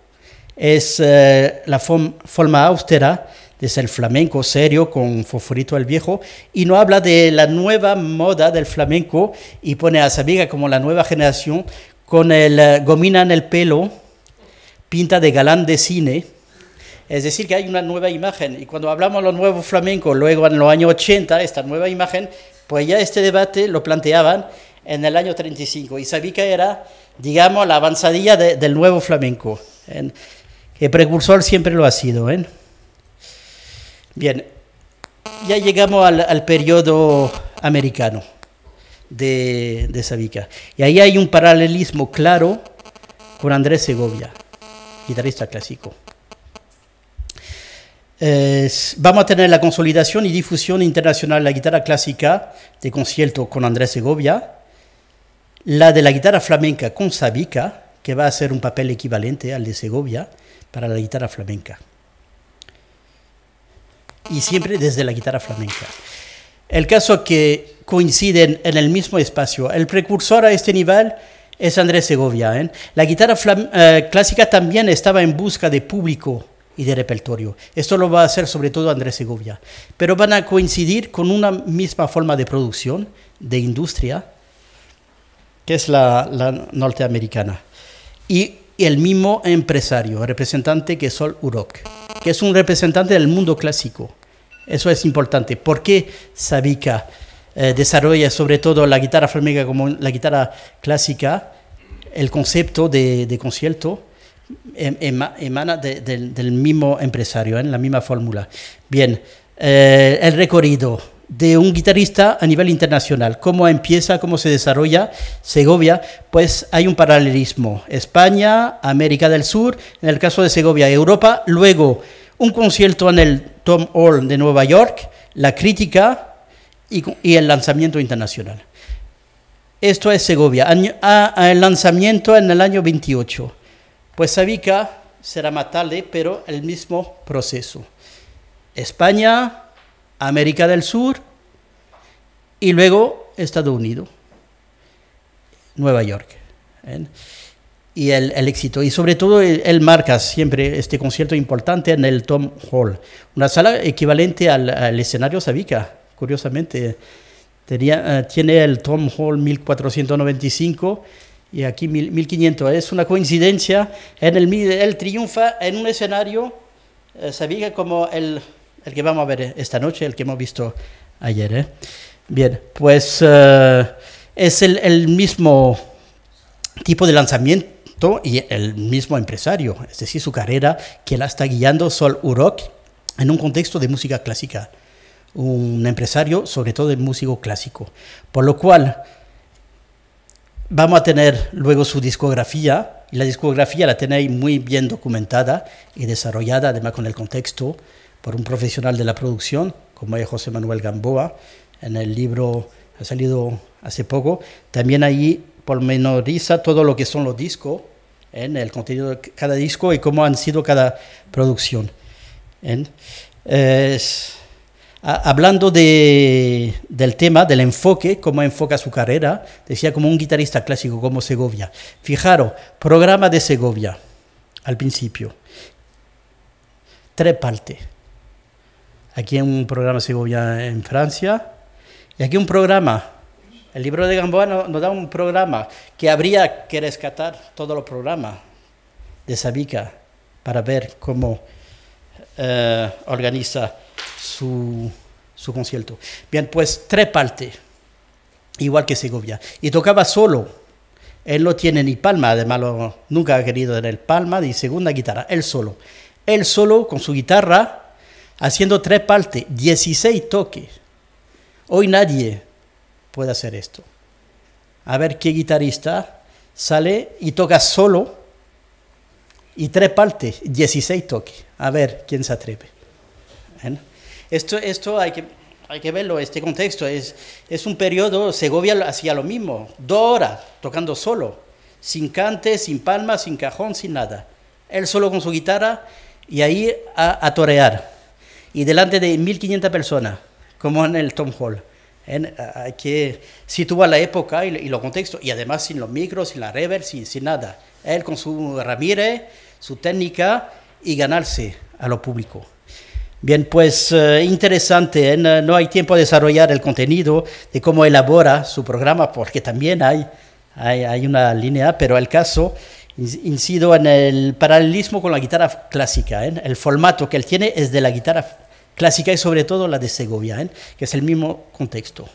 es eh, la forma austera, es el flamenco serio con Fosforito el Viejo, y no habla de la nueva moda del flamenco y pone a Sabiga como la nueva generación con el gomina en el pelo, pinta de galán de cine. Es decir, que hay una nueva imagen. Y cuando hablamos de los nuevos flamencos, luego en los años 80, esta nueva imagen pues ya este debate lo planteaban en el año 35 y Sabica era, digamos, la avanzadilla del nuevo flamenco. que El precursor siempre lo ha sido. ¿eh? Bien, ya llegamos al, periodo americano de, de Y ahí hay un paralelismo claro con Andrés Segovia, guitarrista clásico. Eh, vamos a tener la consolidación y difusión internacional de la guitarra clásica de concierto con Andrés Segovia, la de la guitarra flamenca con Sabica, que va a ser un papel equivalente al de Segovia para la guitarra flamenca. Y siempre desde la guitarra flamenca. El caso que coinciden en el mismo espacio. El precursor a este nivel es Andrés Segovia. ¿eh? La guitarra eh, clásica también estaba en busca de público y de repertorio. Esto lo va a hacer sobre todo Andrés Segovia. Pero van a coincidir con una misma forma de producción, de industria, que es la, norteamericana. Y el mismo empresario, representante que es Sol Urok, que es un representante del mundo clásico. Eso es importante. ¿Por qué Sabica eh, desarrolla sobre todo la guitarra flamenca como la guitarra clásica, el concepto de concierto? Em, emana del mismo empresario, en la misma fórmula. Bien, eh, el recorrido de un guitarrista a nivel internacional, cómo empieza, cómo se desarrolla Segovia, pues hay un paralelismo. España, América del Sur, en el caso de Segovia, Europa, luego un concierto en el Tom Hall de Nueva York, la crítica y, el lanzamiento internacional. Esto es Segovia, ah, el lanzamiento en el año 28 pues Sabica será tarde, pero el mismo proceso. España, América del Sur y luego Estados Unidos, Nueva York. ¿eh? Y el, éxito. Y sobre todo él, marca siempre este concierto importante en el Tom Hall, una sala equivalente al, escenario Sabica, curiosamente. Tenía, eh, tiene el Tom Hall 1495 y aquí 1500. Es una coincidencia. En el, él triunfa en un escenario, eh, sabía como el, el, que vamos a ver esta noche, el que hemos visto ayer. ¿eh? Bien, pues eh, es el, el, mismo tipo de lanzamiento y el mismo empresario, es decir, su carrera que la está guiando Sol Urok en un contexto de música clásica, un empresario sobre todo de músico clásico, por lo cual vamos a tener luego su discografía, y la discografía la tenéis muy bien documentada y desarrollada, además con el contexto, por un profesional de la producción, como es José Manuel Gamboa, en el libro ha salido hace poco. También ahí pormenoriza todo lo que son los discos, en el contenido de cada disco y cómo han sido cada producción. Ah, hablando del tema, del enfoque, cómo enfoca su carrera, decía como un guitarrista clásico como Segovia. Fijaros, programa de Segovia, al principio. Tres partes. Aquí un programa de Segovia en Francia. Y aquí un programa. El libro de Gamboa nos, da un programa que habría que rescatar todos los programas de Sabica para ver cómo eh, organiza su, concierto. Bien, pues tres partes, igual que Segovia. Y tocaba solo. Él no tiene ni palma, además nunca ha querido tener palma ni segunda guitarra, él solo. Él solo con su guitarra haciendo tres partes, 16 toques. Hoy nadie puede hacer esto. A ver qué guitarrista sale y toca solo y tres partes, 16 toques. A ver quién se atreve. Esto, hay, que, hay que verlo, este contexto. Es, un periodo, Segovia hacía lo mismo, dos horas tocando solo, sin cante, sin palmas sin cajón, sin nada. Él solo con su guitarra y ahí a, torear. Y delante de 1.500 personas, como en el Tom Hall. hay que situar la época y, los contextos, y además sin los micros, sin la reverb, sin, sin nada. Él con su Ramírez, su técnica y ganarse a lo público. Bien, pues eh, interesante. ¿eh? No hay tiempo a desarrollar el contenido de cómo elabora su programa, porque también hay, una línea, pero el caso incido en el paralelismo con la guitarra clásica. ¿eh? El formato que él tiene es de la guitarra clásica y sobre todo la de Segovia, que es el mismo contexto.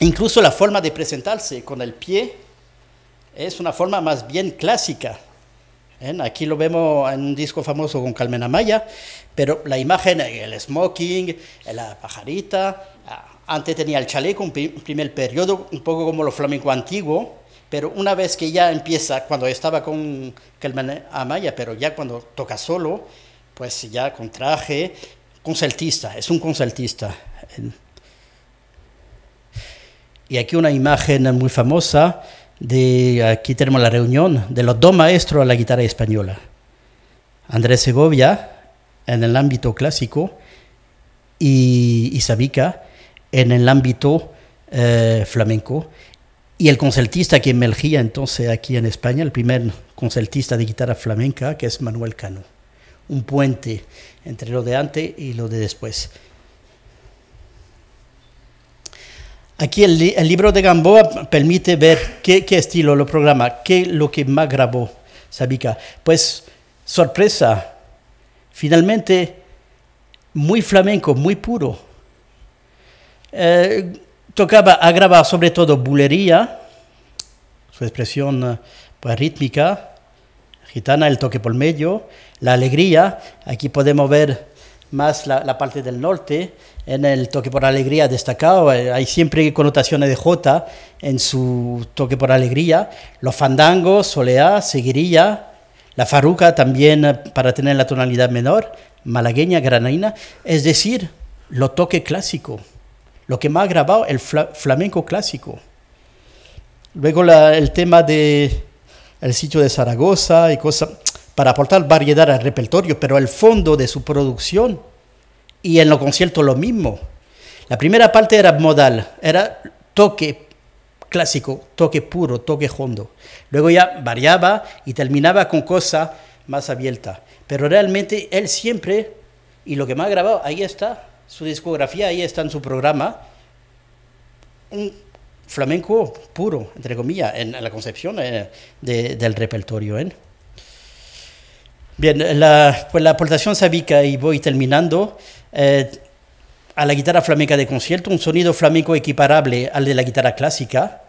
Incluso la forma de presentarse con el pie es una forma más bien clásica ¿Eh? Aquí lo vemos en un disco famoso con Carmen Amaya, pero la imagen, el smoking, la pajarita, ah, antes tenía el chaleco, un primer periodo, un poco como lo flamenco antiguo, pero una vez que ya empieza, cuando estaba con Carmen Amaya, pero ya cuando toca solo, pues ya con traje, concertista, es un concertista. Y aquí una imagen muy famosa, de, aquí tenemos la reunión de los dos maestros de la guitarra española. Andrés Segovia en el ámbito clásico y Isabica en el ámbito eh, flamenco. Y el concertista que emergía entonces aquí en España, el primer concertista de guitarra flamenca, que es Manuel Cano. Un puente entre lo de antes y lo de después. Aquí el, libro de Gamboa permite ver qué, estilo lo programa, qué lo que más grabó Sabica. Pues, sorpresa, finalmente muy flamenco, muy puro. Eh, tocaba, grabado sobre todo bulería, su expresión pues, rítmica, gitana, el toque por medio, la alegría. Aquí podemos ver más la, la parte del norte en el toque por alegría destacado. Eh, hay siempre connotaciones de J en su toque por alegría. Los fandangos, soleá, seguirilla, la farruca también eh, para tener la tonalidad menor, malagueña, granadina. Es decir, lo toque clásico, lo que más ha grabado el flamenco clásico. Luego el tema de el sitio de Zaragoza y cosas para aportar variedad al repertorio, pero el fondo de su producción y en los conciertos lo mismo. La primera parte era modal, era toque clásico, toque puro, toque hondo. Luego ya variaba y terminaba con cosa más abierta Pero realmente él siempre, y lo que más ha grabado, ahí está, su discografía, ahí está en su programa, un flamenco puro, entre comillas, en, la concepción eh, del repertorio. ¿eh? Bien, la, pues la aportación Sabica y voy terminando, eh, a la guitarra flamenca de concierto, un sonido flamenco equiparable al de la guitarra clásica.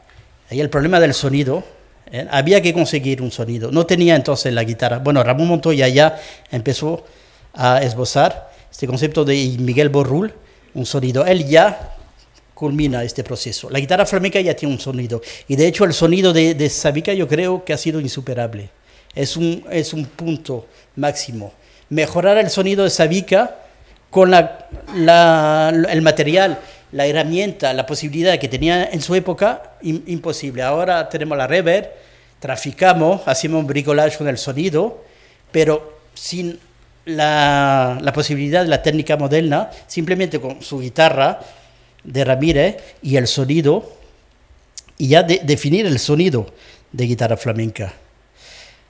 Y el problema del sonido, ¿eh? había que conseguir un sonido. No tenía entonces la guitarra. Bueno, Ramón Montoya ya empezó a esbozar este concepto de Miguel Borrul, un sonido. Él ya culmina este proceso. La guitarra flamenca ya tiene un sonido. Y de hecho el sonido de, de Sabica yo creo que ha sido insuperable es un, es un punto máximo. Mejorar el sonido de Sabica con la, el material, la herramienta, la posibilidad que tenía en su época, imposible. Ahora tenemos la reverb, traficamos, hacemos un bricolage con el sonido, pero sin la, la posibilidad de la técnica moderna, simplemente con su guitarra de Ramírez y el sonido, y ya definir el sonido de guitarra flamenca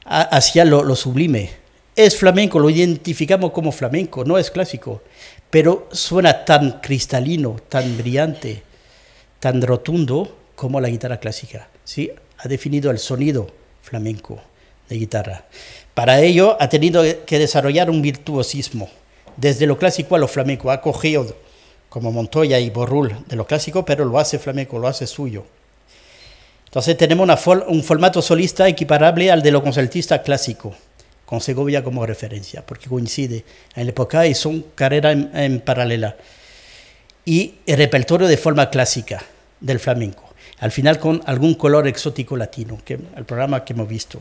hacia lo, sublime. Es flamenco, lo identificamos como flamenco, no es clásico, pero suena tan cristalino, tan brillante, tan rotundo como la guitarra clásica. ¿sí? Ha definido el sonido flamenco de guitarra. Para ello ha tenido que desarrollar un virtuosismo, desde lo clásico a lo flamenco. Ha cogido como Montoya y Borrul de lo clásico, pero lo hace flamenco, lo hace suyo. Entonces tenemos una un formato solista equiparable al de lo concertistas clásico, con Segovia como referencia, porque coincide en la época y son carreras en, paralela. Y el repertorio de forma clásica del flamenco, al final con algún color exótico latino, que el programa que hemos visto.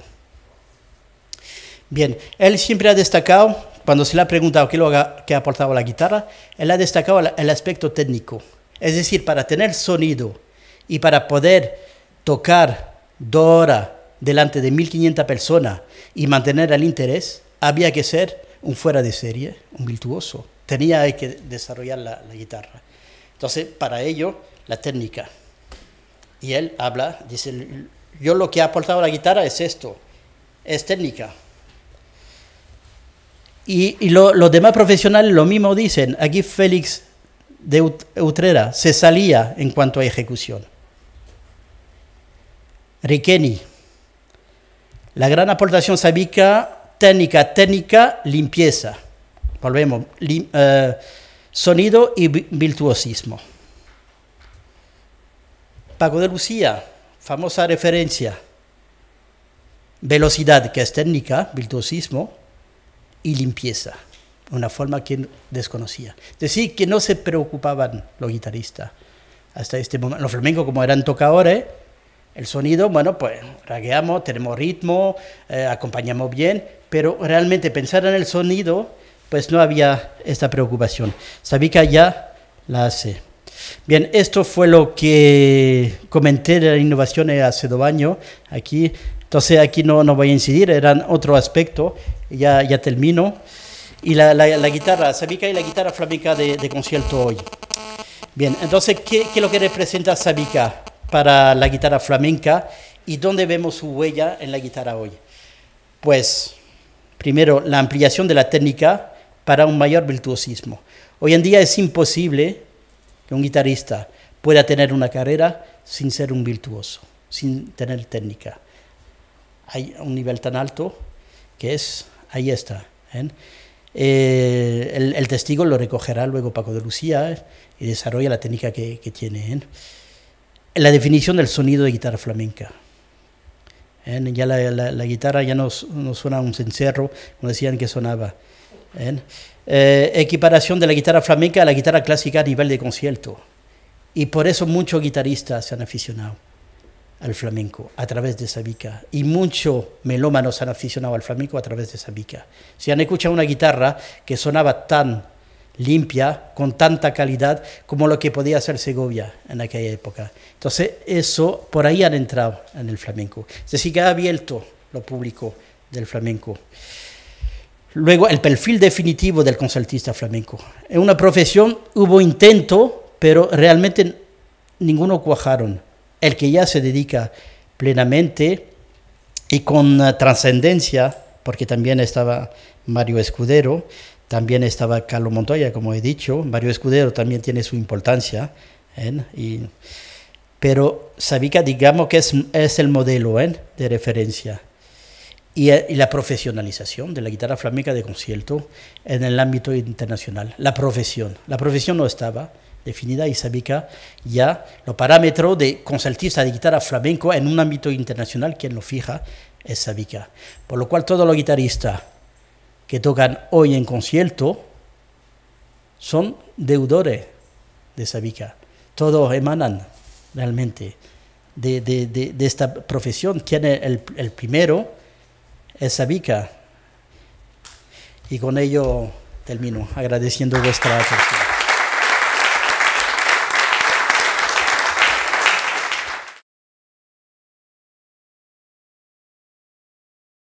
Bien, él siempre ha destacado, cuando se le ha preguntado lo qué ha aportado la guitarra, él ha destacado el aspecto técnico. Es decir, para tener sonido y para poder tocar dos horas delante de 1.500 personas y mantener el interés, había que ser un fuera de serie, un virtuoso. Tenía que desarrollar la, guitarra. Entonces, para ello, la técnica. Y él habla, dice, yo lo que ha aportado la guitarra es esto, es técnica. Y, los demás profesionales lo mismo dicen. Aquí Félix de Utrera se salía en cuanto a ejecución. Riqueni. La gran aportación sabica técnica, técnica, limpieza. Volvemos, eh, sonido y virtuosismo. Paco de Lucía, famosa referencia. Velocidad, que es técnica, virtuosismo, y limpieza, una forma que desconocía. Decir que no se preocupaban los guitarristas hasta este momento. Los flamencos, como eran tocadores, el sonido, bueno, pues ragueamos, tenemos ritmo, eh, acompañamos bien, pero realmente pensar en el sonido, pues no había esta preocupación. Sabica ya la hace. Bien, esto fue lo que comenté de la innovación hace dos años. Aquí, entonces aquí no, voy a incidir, eran otro aspecto, ya, ya termino. Y la, la, guitarra sabica y la guitarra flamenca de, concierto hoy. Bien, entonces, ¿qué, ¿qué, es lo que representa sabica? para la guitarra flamenca y dónde vemos su huella en la guitarra hoy. Pues, primero, la ampliación de la técnica para un mayor virtuosismo. Hoy en día es imposible que un guitarrista pueda tener una carrera sin ser un virtuoso, sin tener técnica. Hay un nivel tan alto que es, ahí está. ¿eh? Eh, el, testigo lo recogerá luego Paco de Lucía ¿eh? y desarrolla la técnica que, que tiene la definición del sonido de guitarra flamenca. Ya la, guitarra ya no, suena un cencerro, como decían que sonaba. Eh, equiparación de la guitarra flamenca a la guitarra clásica a nivel de concierto. Y por eso muchos guitarristas se han aficionado al flamenco a través de esa bica. Y muchos melómanos se han aficionado al flamenco a través de esa bica. Si han escuchado una guitarra que sonaba tan limpia, con tanta calidad como lo que podía hacer Segovia en aquella época. Entonces, eso por ahí han entrado en el flamenco. Se ha abierto lo público del flamenco. Luego, el perfil definitivo del concertista flamenco. En una profesión hubo intento, pero realmente ninguno cuajaron. El que ya se dedica plenamente y con eh, trascendencia, porque también estaba Mario Escudero, también estaba Carlos Montoya, como he dicho, Mario Escudero también tiene su importancia. ¿eh? pero Sabica, digamos que es, el modelo ¿eh? de referencia. Y, la profesionalización de la guitarra flamenca de concierto en el ámbito internacional. La profesión. La profesión no estaba definida y Sabica ya los parámetros de concertista de guitarra flamenco en un ámbito internacional, quien lo fija es Sabica. Por lo cual todos los guitarristas que tocan hoy en concierto son deudores de Sabica. Todos emanan realmente de, esta profesión. Tiene el, el primero, es Sabica. Y con ello termino agradeciendo vuestra atención.